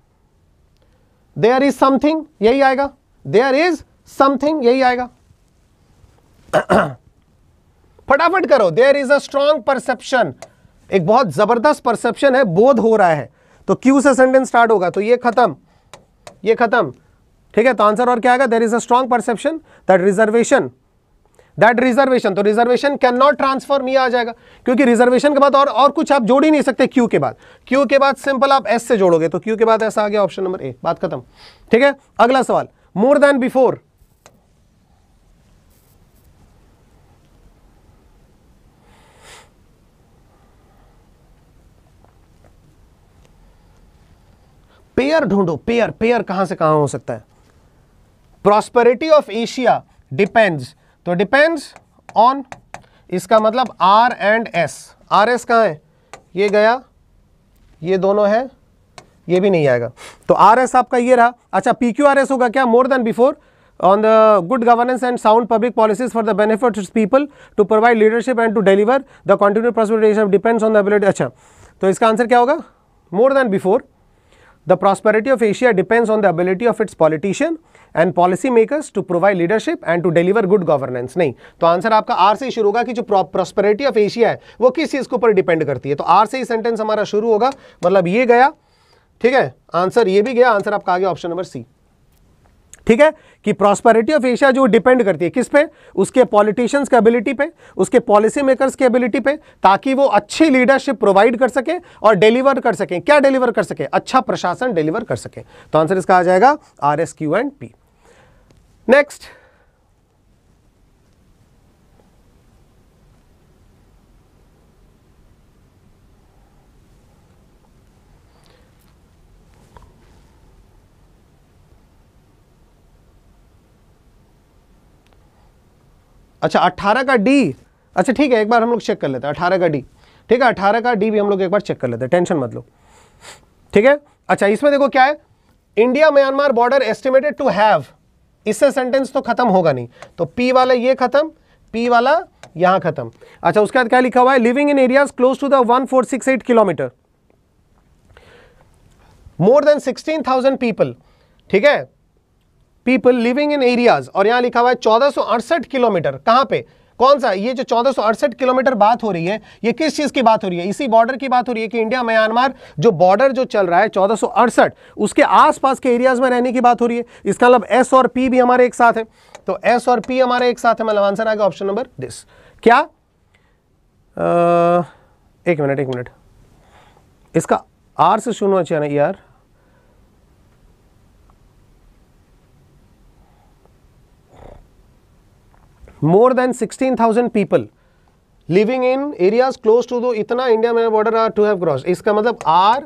देयर इज समथिंग यही आएगा देयर इज समथिंग यही आएगा [clears throat] फटाफट करो there is a strong perception एक बहुत जबरदस्त परसेप्शन है बोध हो रहा है तो क्यू से सेंटेंस स्टार्ट होगा तो ये खत्म ये खत्म ठीक है तो आंसर और क्या आएगा there is a strong perception that reservation that reservation तो reservation can not transfer me आ जाएगा क्योंकि रिजर्वेशन के बाद और और कुछ आप जोड़ ही नहीं सकते क्यू के बाद क्यू के बाद सिंपल आप एस से जोड़ोगे तो क्यू के बाद ऐसा आ गया ऑप्शन नंबर ए बात खत्म ठीक है अगला सवाल मोर देन बिफोर पेयर ढूंढो पेयर पेयर कहां से कहां हो सकता है प्रॉस्पेरिटी ऑफ एशिया डिपेंड्स तो डिपेंड्स ऑन इसका मतलब R and S R S कहाँ है ये गया ये दोनों है ये भी नहीं आएगा तो आर एस आपका ये रहा अच्छा पी क्यू आर एस होगा क्या more than before on the good governance and sound public policies for the benefit people to provide leadership and to deliver the continue prosperity depends on the ability अच्छा तो इसका आंसर क्या होगा more than before the prosperity of Asia depends on the ability of its politician and policy makers to provide leadership and to deliver good governance नहीं तो आंसर आपका आर से शुरू होगा कि जो प्रॉस्पेरिटी ऑफ एशिया है वो किस चीज़ के ऊपर डिपेंड करती है तो आर से ही सेंटेंस हमारा शुरू होगा मतलब ये गया ठीक है आंसर ये भी गया आंसर आपका आगे ऑप्शन नंबर सी ठीक है कि प्रॉस्पेरिटी ऑफ एशिया जो डिपेंड करती है किस पे उसके पॉलिटिशियंस के एबिलिटी पे उसके पॉलिसी मेकर्स के एबिलिटी पे ताकि वो अच्छी लीडरशिप प्रोवाइड कर सकें और डिलीवर कर सकें क्या डिलीवर कर सकें अच्छा प्रशासन डिलीवर कर सकें तो आंसर इसका आ जाएगा R S Q and P Next, अच्छा 18 का डी अच्छा ठीक है एक बार हम लोग चेक कर लेते हैं 18 का डी ठीक है 18 का डी भी हम लोग एक बार चेक कर लेते हैं टेंशन मत लो ठीक है अच्छा इसमें देखो क्या है India Myanmar border estimated to have इससे सेंटेंस तो खत्म होगा नहीं तो पी वाला ये खत्म पी वाला यहां खत्म अच्छा उसके बाद क्या लिखा हुआ है living in areas close to the one four six eight kilometre more than sixteen thousand people ठीक है पीपल लिविंग इन एरियाज और यहां लिखा हुआ है चौदह सौ अड़सठ किलोमीटर कहां पे कौन सा ये जो चौदह किलोमीटर बात हो रही है ये किस चीज़ की बात हो रही है इसी बॉर्डर की बात हो रही है कि इंडिया म्यांमार जो बॉर्डर जो चल रहा है चौदह उसके आसपास के एरियाज में रहने की बात हो रही है इसका मतलब एस और पी भी हमारे एक साथ है तो एस और पी हमारे एक साथ है मतलब आंसर आ गया ऑप्शन नंबर दिस क्या आ, एक मिनट एक मिनट इसका आर से शून्य होना चाहिए यार more than 16,000 people living in areas close to दो इतना इंडिया में border are to have cross इसका मतलब आर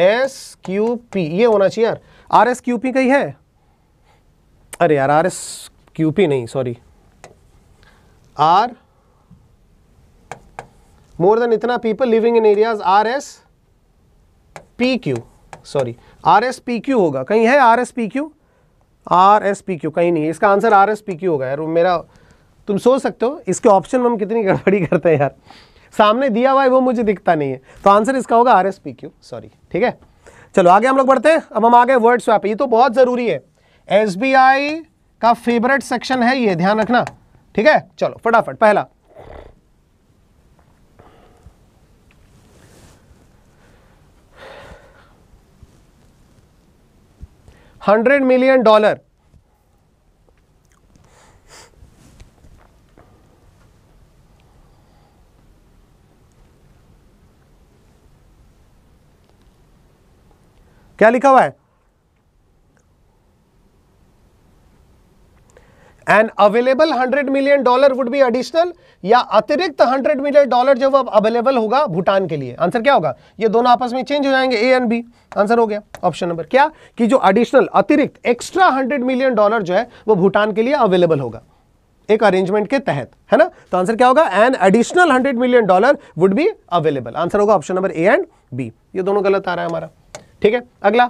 एस क्यू पी ये होना चाहिए यार आर एस क्यू पी कहीं है अरे यार आर एस क्यू पी नहीं सॉरी आर मोर देन इतना people living in areas R S P Q sorry R S P Q होगा कहीं है R S P Q R S P Q कहीं नहीं इसका answer R S P Q होगा यार मेरा तुम सोच सकते हो इसके ऑप्शन में हम कितनी गड़बड़ी करते हैं यार सामने दिया हुआ है वो मुझे दिखता नहीं है तो आंसर इसका होगा R S P Q sorry ठीक है चलो आगे हम लोग बढ़ते हैं अब हम आगे वर्ड स्वैप ये तो बहुत ज़रूरी है एस बी आई का फेवरेट सेक्शन है ये ध्यान रखना ठीक है चलो फटाफट पहला हंड्रेड मिलियन डॉलर क्या लिखा हुआ है an available hundred million dollar would be additional या अतिरिक्त हंड्रेड मिलियन डॉलर जब अब अवेलेबल होगा भूटान के लिए आंसर क्या होगा ये दोनों आपस में चेंज हो जाएंगे ए एंड बी आंसर हो गया ऑप्शन नंबर क्या कि जो एडिशनल अतिरिक्त एक्स्ट्रा हंड्रेड मिलियन डॉलर जो है वो भूटान के लिए अवेलेबल होगा एक अरेंजमेंट के तहत है ना तो आंसर क्या होगा an additional hundred million dollar would be available answer होगा option number A and B ये दोनों गलत आ रहा है हमारा ठीक है अगला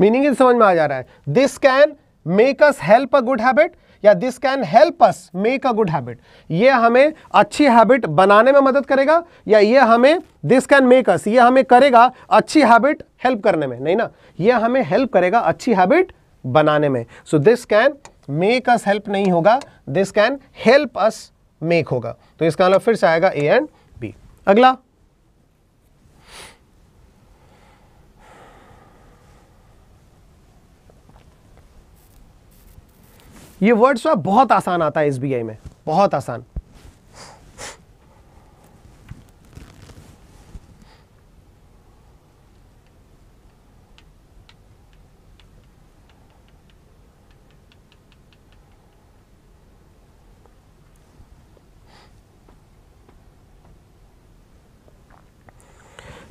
मीनिंग समझ में आ जा रहा है this can make us help a good habit या this can help us make a good habit ये हमें अच्छी हैबिट बनाने में मदद करेगा या ये हमें दिस कैन मेक अस ये हमें करेगा अच्छी हैबिट हेल्प करने में नहीं ना ये हमें हेल्प करेगा अच्छी हैबिट बनाने में so this can make us help नहीं होगा this can help us make होगा तो इसका मतलब फिर से आएगा ए एंड बी अगला ये वर्ड बहुत आसान आता है एस में बहुत आसान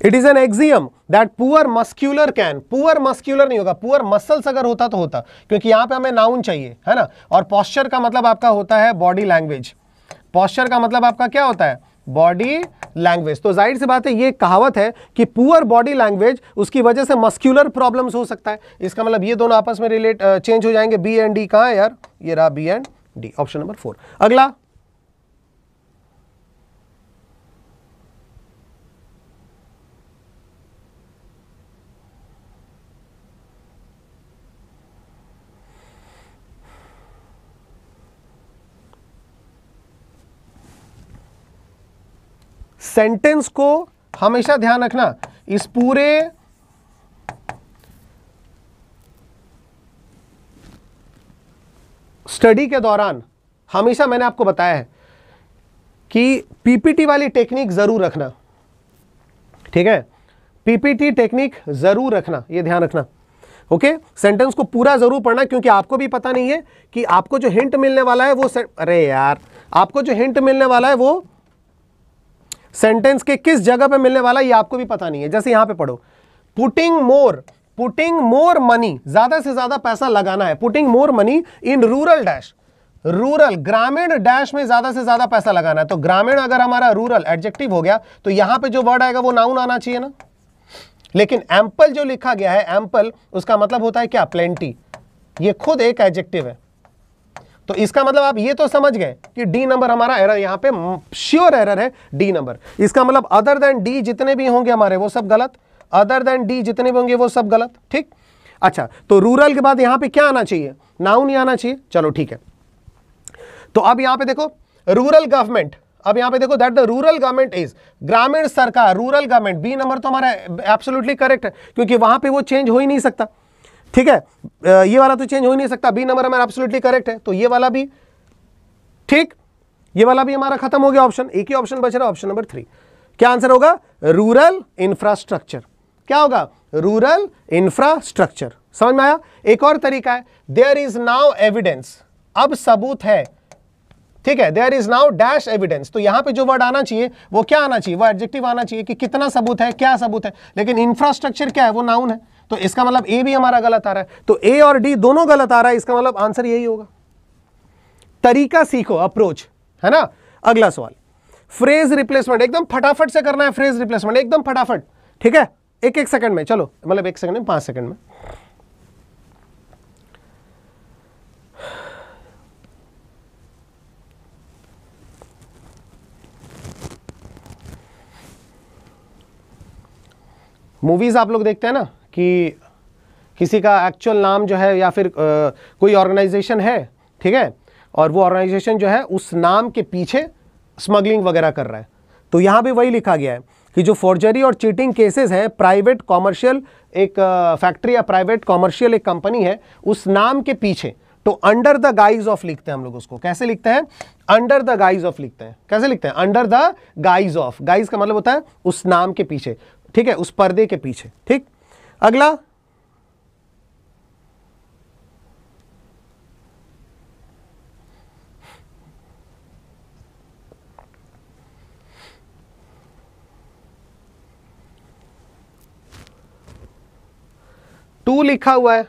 it is an axiom that poor muscular can poor muscular नहीं होगा पुअर मसल्स अगर होता तो होता क्योंकि यहां पे हमें नाउन चाहिए है ना और पॉस्चर का मतलब आपका होता है बॉडी लैंग्वेज पॉस्चर का मतलब आपका क्या होता है बॉडी लैंग्वेज तो जाहिर सी बात है ये कहावत है कि पुअर बॉडी लैंग्वेज उसकी वजह से मस्क्यूलर प्रॉब्लम्स हो सकता है इसका मतलब ये दोनों आपस में रिलेट चेंज हो जाएंगे बी एंड डी कहाँ यार ये रहा B and D option number four अगला सेंटेंस को हमेशा ध्यान रखना इस पूरे स्टडी के दौरान हमेशा मैंने आपको बताया है कि पीपीटी वाली टेक्निक ज़रूर रखना ठीक है पीपीटी टेक्निक ज़रूर रखना ये ध्यान रखना ओके सेंटेंस को पूरा ज़रूर पढ़ना क्योंकि आपको भी पता नहीं है कि आपको जो हिंट मिलने वाला है वो अरे यार आपको जो हिंट मिलने वाला है वो सेंटेंस के किस जगह पे मिलने वाला ये आपको भी पता नहीं है जैसे यहां पे पढ़ो putting more putting more money ज्यादा से ज्यादा पैसा लगाना है putting more money in rural dash rural ग्रामीण डैश में ज्यादा से ज्यादा पैसा लगाना है तो ग्रामीण अगर हमारा रूरल एडजेक्टिव हो गया तो यहां पे जो वर्ड आएगा वो नाउन आना चाहिए ना लेकिन एम्पल जो लिखा गया है एम्पल उसका मतलब होता है क्या प्लेंटी ये खुद एक एडजेक्टिव है तो इसका मतलब आप ये तो समझ गए कि डी नंबर हमारा एरर यहां पे श्योर एरर है डी नंबर इसका मतलब अदर देन डी जितने भी होंगे हमारे वो सब गलत अदर देन डी जितने भी होंगे वो सब गलत ठीक अच्छा तो रूरल के बाद यहां पे क्या आना चाहिए नाउन ही आना चाहिए चलो ठीक है तो अब यहां पे देखो रूरल गवर्नमेंट अब यहां पे देखो that the rural government is ग्रामीण सरकार रूरल गवर्नमेंट बी नंबर तो हमारा एब्सोल्युटली करेक्ट है क्योंकि वहां पे वो चेंज हो ही नहीं सकता ठीक है ये वाला तो चेंज हो ही नहीं सकता बी नंबर हमारा एब्सोल्युटली करेक्ट है तो ये वाला भी ठीक ये वाला भी हमारा खत्म हो गया ऑप्शन एक ही ऑप्शन बच रहा है ऑप्शन नंबर थ्री क्या आंसर होगा रूरल इंफ्रास्ट्रक्चर क्या होगा रूरल इंफ्रास्ट्रक्चर समझ में आया एक और तरीका है देयर इज नाउ एविडेंस अब सबूत है ठीक है there is now dash evidence तो यहां पे जो वर्ड आना चाहिए वो क्या आना चाहिए वो एडजेक्टिव आना चाहिए कि कितना सबूत है क्या सबूत है लेकिन इंफ्रास्ट्रक्चर क्या है वो नाउन है तो इसका मतलब ए भी हमारा गलत आ रहा है तो ए और डी दोनों गलत आ रहा है इसका मतलब आंसर यही होगा तरीका सीखो अप्रोच है ना अगला सवाल फ्रेज रिप्लेसमेंट एकदम फटाफट से करना है फ्रेज रिप्लेसमेंट एकदम फटाफट ठीक है एक एक सेकंड में चलो मतलब एक सेकंड में पांच सेकंड में मूवीज आप लोग देखते हैं ना कि किसी का एक्चुअल नाम जो है या फिर आ, कोई ऑर्गेनाइजेशन है ठीक है और वो ऑर्गेनाइजेशन जो है उस नाम के पीछे स्मगलिंग वगैरह कर रहा है तो यहाँ भी वही लिखा गया है कि जो फॉर्जरी और चीटिंग केसेस हैं प्राइवेट कॉमर्शियल एक फैक्ट्री या प्राइवेट कॉमर्शियल एक कंपनी है उस नाम के पीछे तो अंडर द गाइज ऑफ लिखते हैं हम लोग उसको कैसे लिखते हैं अंडर द गाइज ऑफ लिखते हैं कैसे लिखते हैं under the guise of guise का मतलब होता है उस नाम के पीछे ठीक है उस पर्दे के पीछे ठीक अगला टू लिखा हुआ है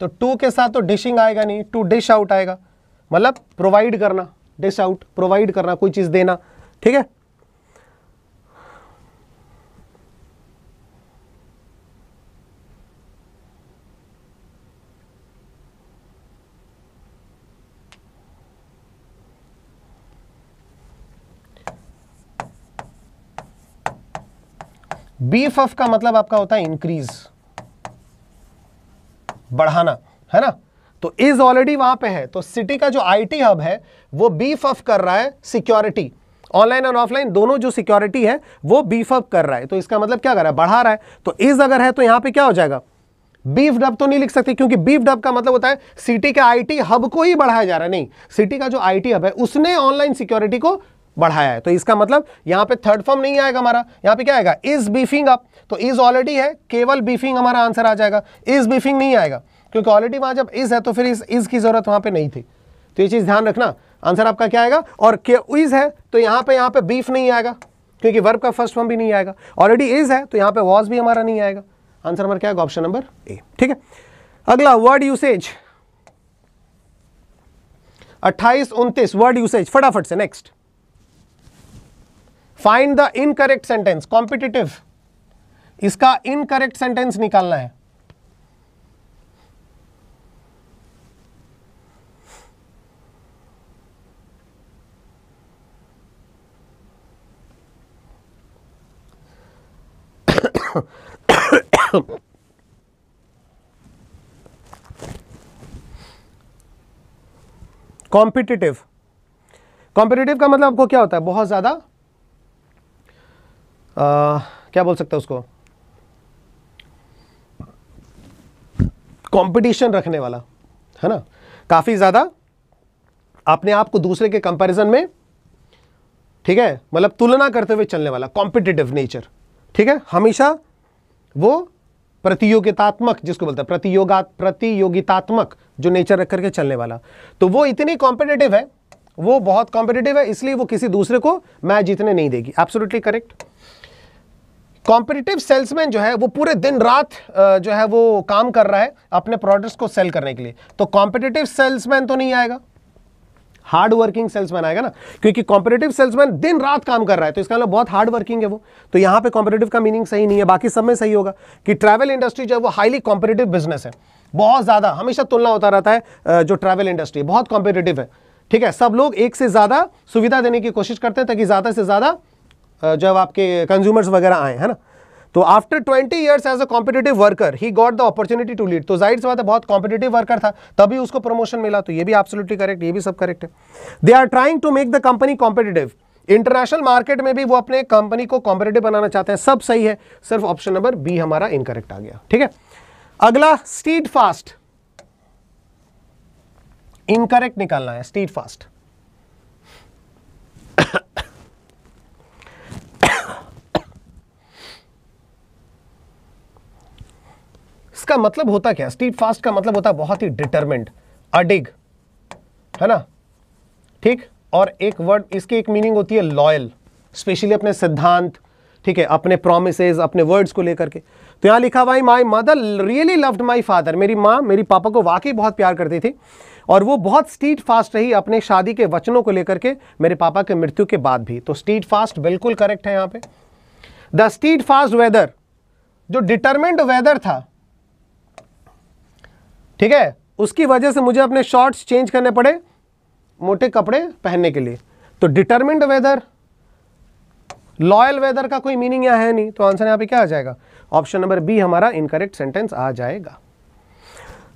तो टू के साथ तो डिशिंग आएगा नहीं टू डिश आउट आएगा मतलब प्रोवाइड करना डिश आउट प्रोवाइड करना कोई चीज़ देना ठीक है बीफ एफ का मतलब आपका होता है इंक्रीज बढ़ाना है ना तो इज ऑलरेडी वहां पे है तो सिटी का जो आईटी हब है वो बीफ ऑफ कर रहा है सिक्योरिटी ऑनलाइन और ऑफलाइन दोनों जो सिक्योरिटी है वो बीफ अप कर रहा है तो इसका मतलब क्या कर रहा है बढ़ा रहा है तो इज अगर है तो यहां पे क्या हो जाएगा बीफ डब तो नहीं लिख सकते क्योंकि बीफ डब का मतलब होता है सिटी के आईटी हब को ही बढ़ाया जा रहा है नहीं सिटी का जो आईटी हब है उसने ऑनलाइन सिक्योरिटी को बढ़ाया है तो इसका मतलब यहां पे थर्ड फॉर्म नहीं आएगा हमारा यहां पे क्या आएगा इज बीफिंग अप तो इज ऑलरेडी है केवल बीफिंग हमारा आंसर आ जाएगा इज बीफिंग नहीं आएगा क्योंकि ऑलरेडी वहां जब इज है तो फिर इस इज की जरूरत वहां पे नहीं थी तो ये चीज़ ध्यान रखना आंसर आपका क्या आएगा और इज है तो यहां पर यहां पर बीफ नहीं आएगा क्योंकि वर्ब का फर्स्ट फॉर्म भी नहीं आएगा ऑलरेडी इज है तो यहां पर वॉज भी हमारा नहीं आएगा आंसर हमारा क्या आएगा ऑप्शन नंबर ए ठीक है अगला वर्ड यूसेज अट्ठाईस उनतीस वर्ड यूसेज फटाफट से next find the incorrect sentence competitive इसका इनकरेक्ट सेंटेंस निकालना है कॉम्पिटिटिव कॉम्पिटिटिव का मतलब आपको क्या होता है बहुत ज़्यादा क्या बोल सकते हैं उसको कंपटीशन रखने वाला है ना काफ़ी ज़्यादा अपने आप को दूसरे के कंपैरिजन में ठीक है मतलब तुलना करते हुए चलने वाला कॉम्पिटिटिव नेचर ठीक है हमेशा वो प्रतियोगितात्मक जिसको बोलते हैं प्रतियोगा प्रतियोगितात्मक जो नेचर रख करके चलने वाला तो वो इतनी कॉम्पिटेटिव है वो बहुत कॉम्पिटेटिव है इसलिए वो किसी दूसरे को मैच जीतने नहीं देगी एब्सोल्युटली करेक्ट कॉम्पिटिटिव सेल्समैन जो है वो पूरे दिन रात जो है वो काम कर रहा है अपने प्रोडक्ट्स को सेल करने के लिए तो कॉम्पिटिटिव सेल्समैन तो नहीं आएगा हार्ड वर्किंग सेल्समैन आएगा ना क्योंकि कॉम्पिटेटिव सेल्समैन दिन रात काम कर रहा है तो इसका मतलब बहुत हार्ड वर्किंग है वो तो यहां पे कॉम्पिटेटिव का मीनिंग सही नहीं है बाकी सब में सही होगा कि ट्रैवल इंडस्ट्री जो है वो हाईली कॉम्पिटेटिव बिजनेस है बहुत ज़्यादा हमेशा तुलना होता रहता है जो ट्रैवल इंडस्ट्री बहुत कॉम्पिटेटिव है ठीक है सब लोग एक से ज़्यादा सुविधा देने की कोशिश करते हैं ताकि ज़्यादा से ज़्यादा जब आपके कंज्यूमर्स वगैरह आए है ना तो after twenty years as a competitive worker he got the opportunity to lead तो जाहिर सी बात है बहुत कॉम्पिटेटिव वर्कर था तभी उसको प्रमोशन मिला तो ये भी एब्सोल्युटली करेक्ट ये भी सब करेक्ट है they are trying to make the company competitive international market में भी वो अपने कंपनी को कॉम्पिटेटिव बनाना चाहते हैं सब सही है सिर्फ ऑप्शन नंबर बी हमारा इनकरेक्ट आ गया ठीक है अगला स्टीड फास्ट इनकरेक्ट निकालना है स्टीड फास्ट फास्ट का मतलब होता क्या स्टीट फास्ट का मतलब होता है बहुत ही डिटर्मेंट अडिग है ना ठीक और एक वर्ड इसकी एक मीनिंग होती है लॉयल स्पेशली अपने सिद्धांत ठीक है अपने प्रोमिसेज अपने वर्ड्स को लेकर के तो यहां लिखा भाई my mother really loved my father मेरी माँ मेरी पापा को वाकई बहुत प्यार करती थी और वो बहुत स्टीट फास्ट रही अपने शादी के वचनों को लेकर के मेरे पापा के मृत्यु के बाद भी तो स्टीट फास्ट बिल्कुल करेक्ट है यहां पे द स्टीट फास्ट वेदर जो डिटर्मेंट वेदर था ठीक है उसकी वजह से मुझे अपने शॉर्ट्स चेंज करने पड़े मोटे कपड़े पहनने के लिए तो डिटर्मिंड वेदर लॉयल वेदर का कोई मीनिंग यहां है नहीं तो आंसर यहां पे क्या आ जाएगा ऑप्शन नंबर बी हमारा इनकरेक्ट सेंटेंस आ जाएगा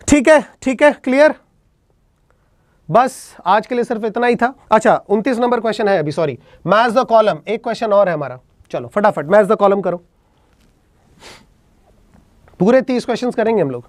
ठीक है ठीक है क्लियर बस आज के लिए सिर्फ इतना ही था अच्छा उनतीस नंबर क्वेश्चन है अभी सॉरी मैच द कॉलम एक क्वेश्चन और है हमारा चलो फटाफट मैच द कॉलम करो पूरे तीस क्वेश्चंस करेंगे हम लोग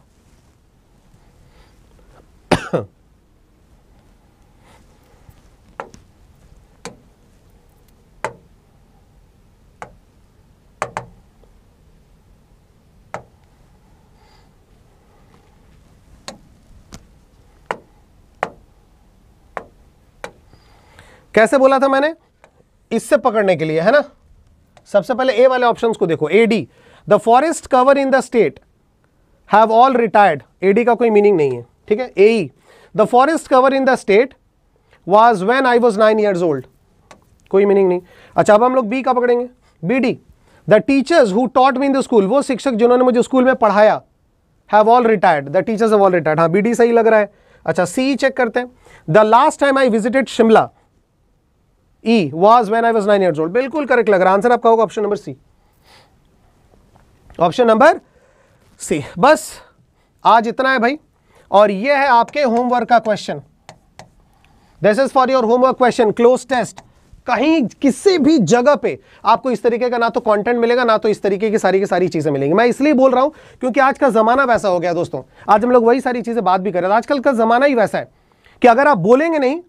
कैसे बोला था मैंने इससे पकड़ने के लिए है ना सबसे पहले ए वाले ऑप्शंस को देखो A D the forest cover in the state have all retired A D का कोई मीनिंग नहीं है ठीक है A the forest cover in the state was when I was nine years old कोई मीनिंग नहीं अच्छा अब हम लोग बी का पकड़ेंगे B D the teachers who taught me in the school वो शिक्षक जिन्होंने मुझे स्कूल में पढ़ाया have all retired the teachers have all retired हाँ बी डी सही लग रहा है अच्छा सी चेक e करते हैं the last time I visited Shimla it was when I was nine year old बिल्कुल करेक्ट लग रहा आंसर आपका होगा option number C option number C बस आज इतना है भाई और ये है आपके होमवर्क का question this is for your homework question cloze test कहीं किसी भी जगह पे आपको इस तरीके का ना तो कंटेंट मिलेगा ना तो इस तरीके की सारी की सारी चीज़ें मिलेंगी मैं इसलिए बोल रहा हूं क्योंकि आज का ज़माना वैसा हो गया दोस्तों आज हम लोग वही सारी चीज़ें बात भी कर रहे हैं आजकल का ज़माना ही वैसा है कि अगर आप बोलेंगे नहीं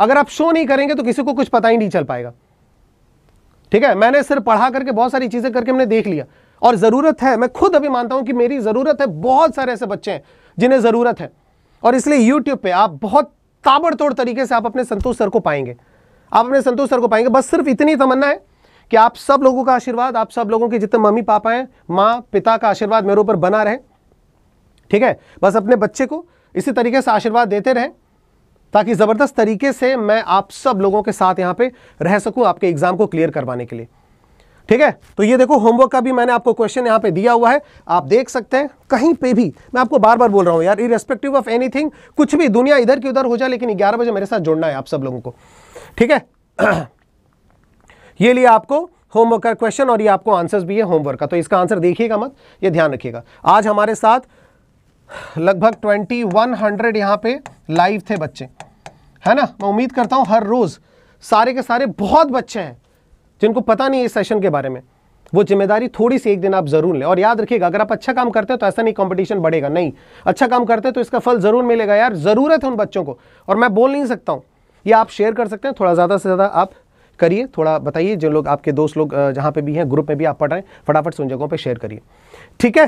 अगर आप शो नहीं करेंगे तो किसी को कुछ पता ही नहीं चल पाएगा ठीक है मैंने सिर्फ पढ़ा करके बहुत सारी चीज़ें करके हमने देख लिया और ज़रूरत है मैं खुद अभी मानता हूं कि मेरी ज़रूरत है बहुत सारे ऐसे बच्चे हैं जिन्हें ज़रूरत है और इसलिए यूट्यूब पर आप बहुत ताबड़तोड़ तरीके से आप अपने संतोष सर को पाएंगे आप अपने संतोष सर को पाएंगे बस सिर्फ इतनी तमन्ना है कि आप सब लोगों का आशीर्वाद आप सब लोगों के जितने मम्मी पापा हैं माँ पिता का आशीर्वाद मेरे ऊपर बना रहे ठीक है बस अपने बच्चे को इसी तरीके से आशीर्वाद देते रहें ताकि ज़बरदस्त तरीके से मैं आप सब लोगों के साथ यहां पे रह सकूं आपके एग्ज़ाम को क्लियर करवाने के लिए ठीक है तो ये देखो होमवर्क का भी मैंने आपको क्वेश्चन यहां पे दिया हुआ है आप देख सकते हैं कहीं पे भी मैं आपको बार बार बोल रहा हूं यार इरेस्पेक्टिव ऑफ एनीथिंग कुछ भी दुनिया इधर की उधर हो जाए लेकिन ग्यारह बजे मेरे साथ जुड़ना है आप सब लोगों को ठीक है [clears throat] ये लिए आपको होमवर्क का क्वेश्चन और ये आपको आंसर्स भी है होमवर्क का तो इसका आंसर देखिएगा मत ये ध्यान रखिएगा आज हमारे साथ लगभग ट्वेंटी वन हंड्रेड यहाँ पे लाइव थे बच्चे है ना मैं उम्मीद करता हूँ हर रोज़ सारे के सारे बहुत बच्चे हैं जिनको पता नहीं है इस सेशन के बारे में वो जिम्मेदारी थोड़ी सी एक दिन आप जरूर लें और याद रखिएगा अगर आप अच्छा काम करते हैं तो ऐसा नहीं कंपटीशन बढ़ेगा नहीं अच्छा काम करते हैं तो इसका फल जरूर मिलेगा यार ज़रूरत है उन बच्चों को और मैं बोल नहीं सकता हूँ ये आप शेयर कर सकते हैं थोड़ा ज़्यादा से ज़्यादा आप करिए थोड़ा बताइए जो लोग आपके दोस्त लोग जहाँ पे भी हैं ग्रुप में भी आप पढ़ रहे हैं फटाफट से उन जगहों पर शेयर करिए ठीक है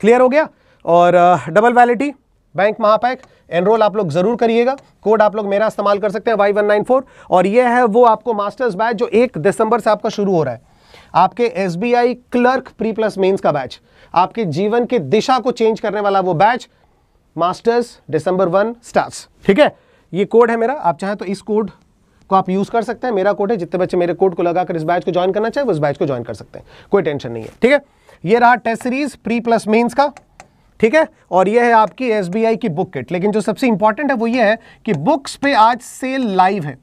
क्लियर हो गया और डबल वैलिटी बैंक महापैक एनरोल आप लोग ज़रूर करिएगा कोड आप लोग मेरा इस्तेमाल कर सकते हैं वाई वन नाइन फोर और यह है वो आपको मास्टर्स बैच जो एक दिसंबर से आपका शुरू हो रहा है आपके S B I clerk pre plus mains का बैच आपके जीवन की दिशा को चेंज करने वाला वो batch masters December one stars ठीक है ये कोड है मेरा आप चाहें तो इस कोड को आप यूज़ कर सकते हैं मेरा कोड है जितने बच्चे मेरे कोड को लगाकर इस बैच को ज्वाइन करना चाहे उस बैच को ज्वाइन कर सकते हैं कोई टेंशन नहीं है ठीक है ये रहा test series pre plus mains का ठीक है और ये है आपकी एस की बुक किट लेकिन जो सबसे इंपॉर्टेंट है वो ये है कि बुक्स पे आज सेल लाइव है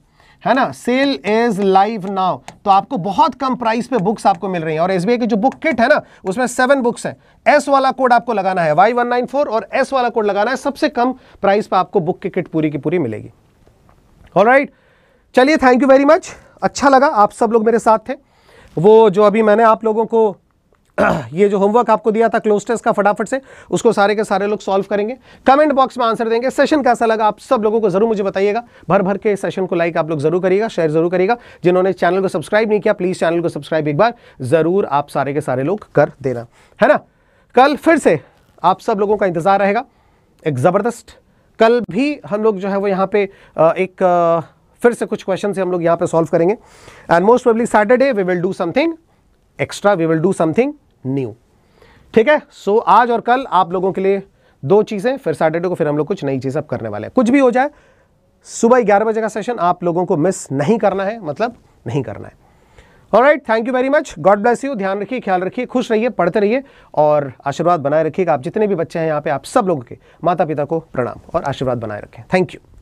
है ना सेल इज लाइव नाउ तो आपको बहुत कम प्राइस पे बुक्स आपको मिल रही हैं और एस की जो बुक किट है ना उसमें सेवन बुक्स हैं एस वाला कोड आपको लगाना है वाई वन नाइन फोर और एस वाला कोड लगाना है सबसे कम प्राइस पे आपको बुक की किट पूरी की पूरी मिलेगी right. चलिए थैंक यू वेरी मच अच्छा लगा आप सब लोग मेरे साथ थे वो जो अभी मैंने आप लोगों को ये जो होमवर्क आपको दिया था क्लोज टेस्ट का फटाफट से उसको सारे के सारे लोग सॉल्व करेंगे कमेंट बॉक्स में आंसर देंगे सेशन कैसा लगा आप सब लोगों को जरूर मुझे बताइएगा भर भर के सेशन को लाइक आप लोग जरूर करिएगा शेयर जरूर करिएगा जिन्होंने चैनल को सब्सक्राइब नहीं किया प्लीज़ चैनल को सब्सक्राइब एक बार ज़रूर आप सारे के सारे लोग कर देना है ना कल फिर से आप सब लोगों का इंतज़ार रहेगा एक ज़बरदस्त कल भी हम लोग जो है वो यहाँ पे एक फिर से कुछ क्वेश्चन से हम लोग यहाँ पे सॉल्व करेंगे and most probably Saturday we will do something extra we will do something new ठीक है सो आज और कल आप लोगों के लिए दो चीज़ें फिर सैटरडे को फिर हम लोग कुछ नई चीज़ें अब करने वाले हैं कुछ भी हो जाए सुबह ग्यारह बजे का सेशन आप लोगों को मिस नहीं करना है मतलब नहीं करना है और right thank you very much God bless you ध्यान रखिए ख्याल रखिए खुश रहिए पढ़ते रहिए और आशीर्वाद बनाए रखिए आप जितने भी बच्चे हैं यहाँ पे आप सब लोगों के माता पिता को प्रणाम और आशीर्वाद बनाए रखें थैंक यू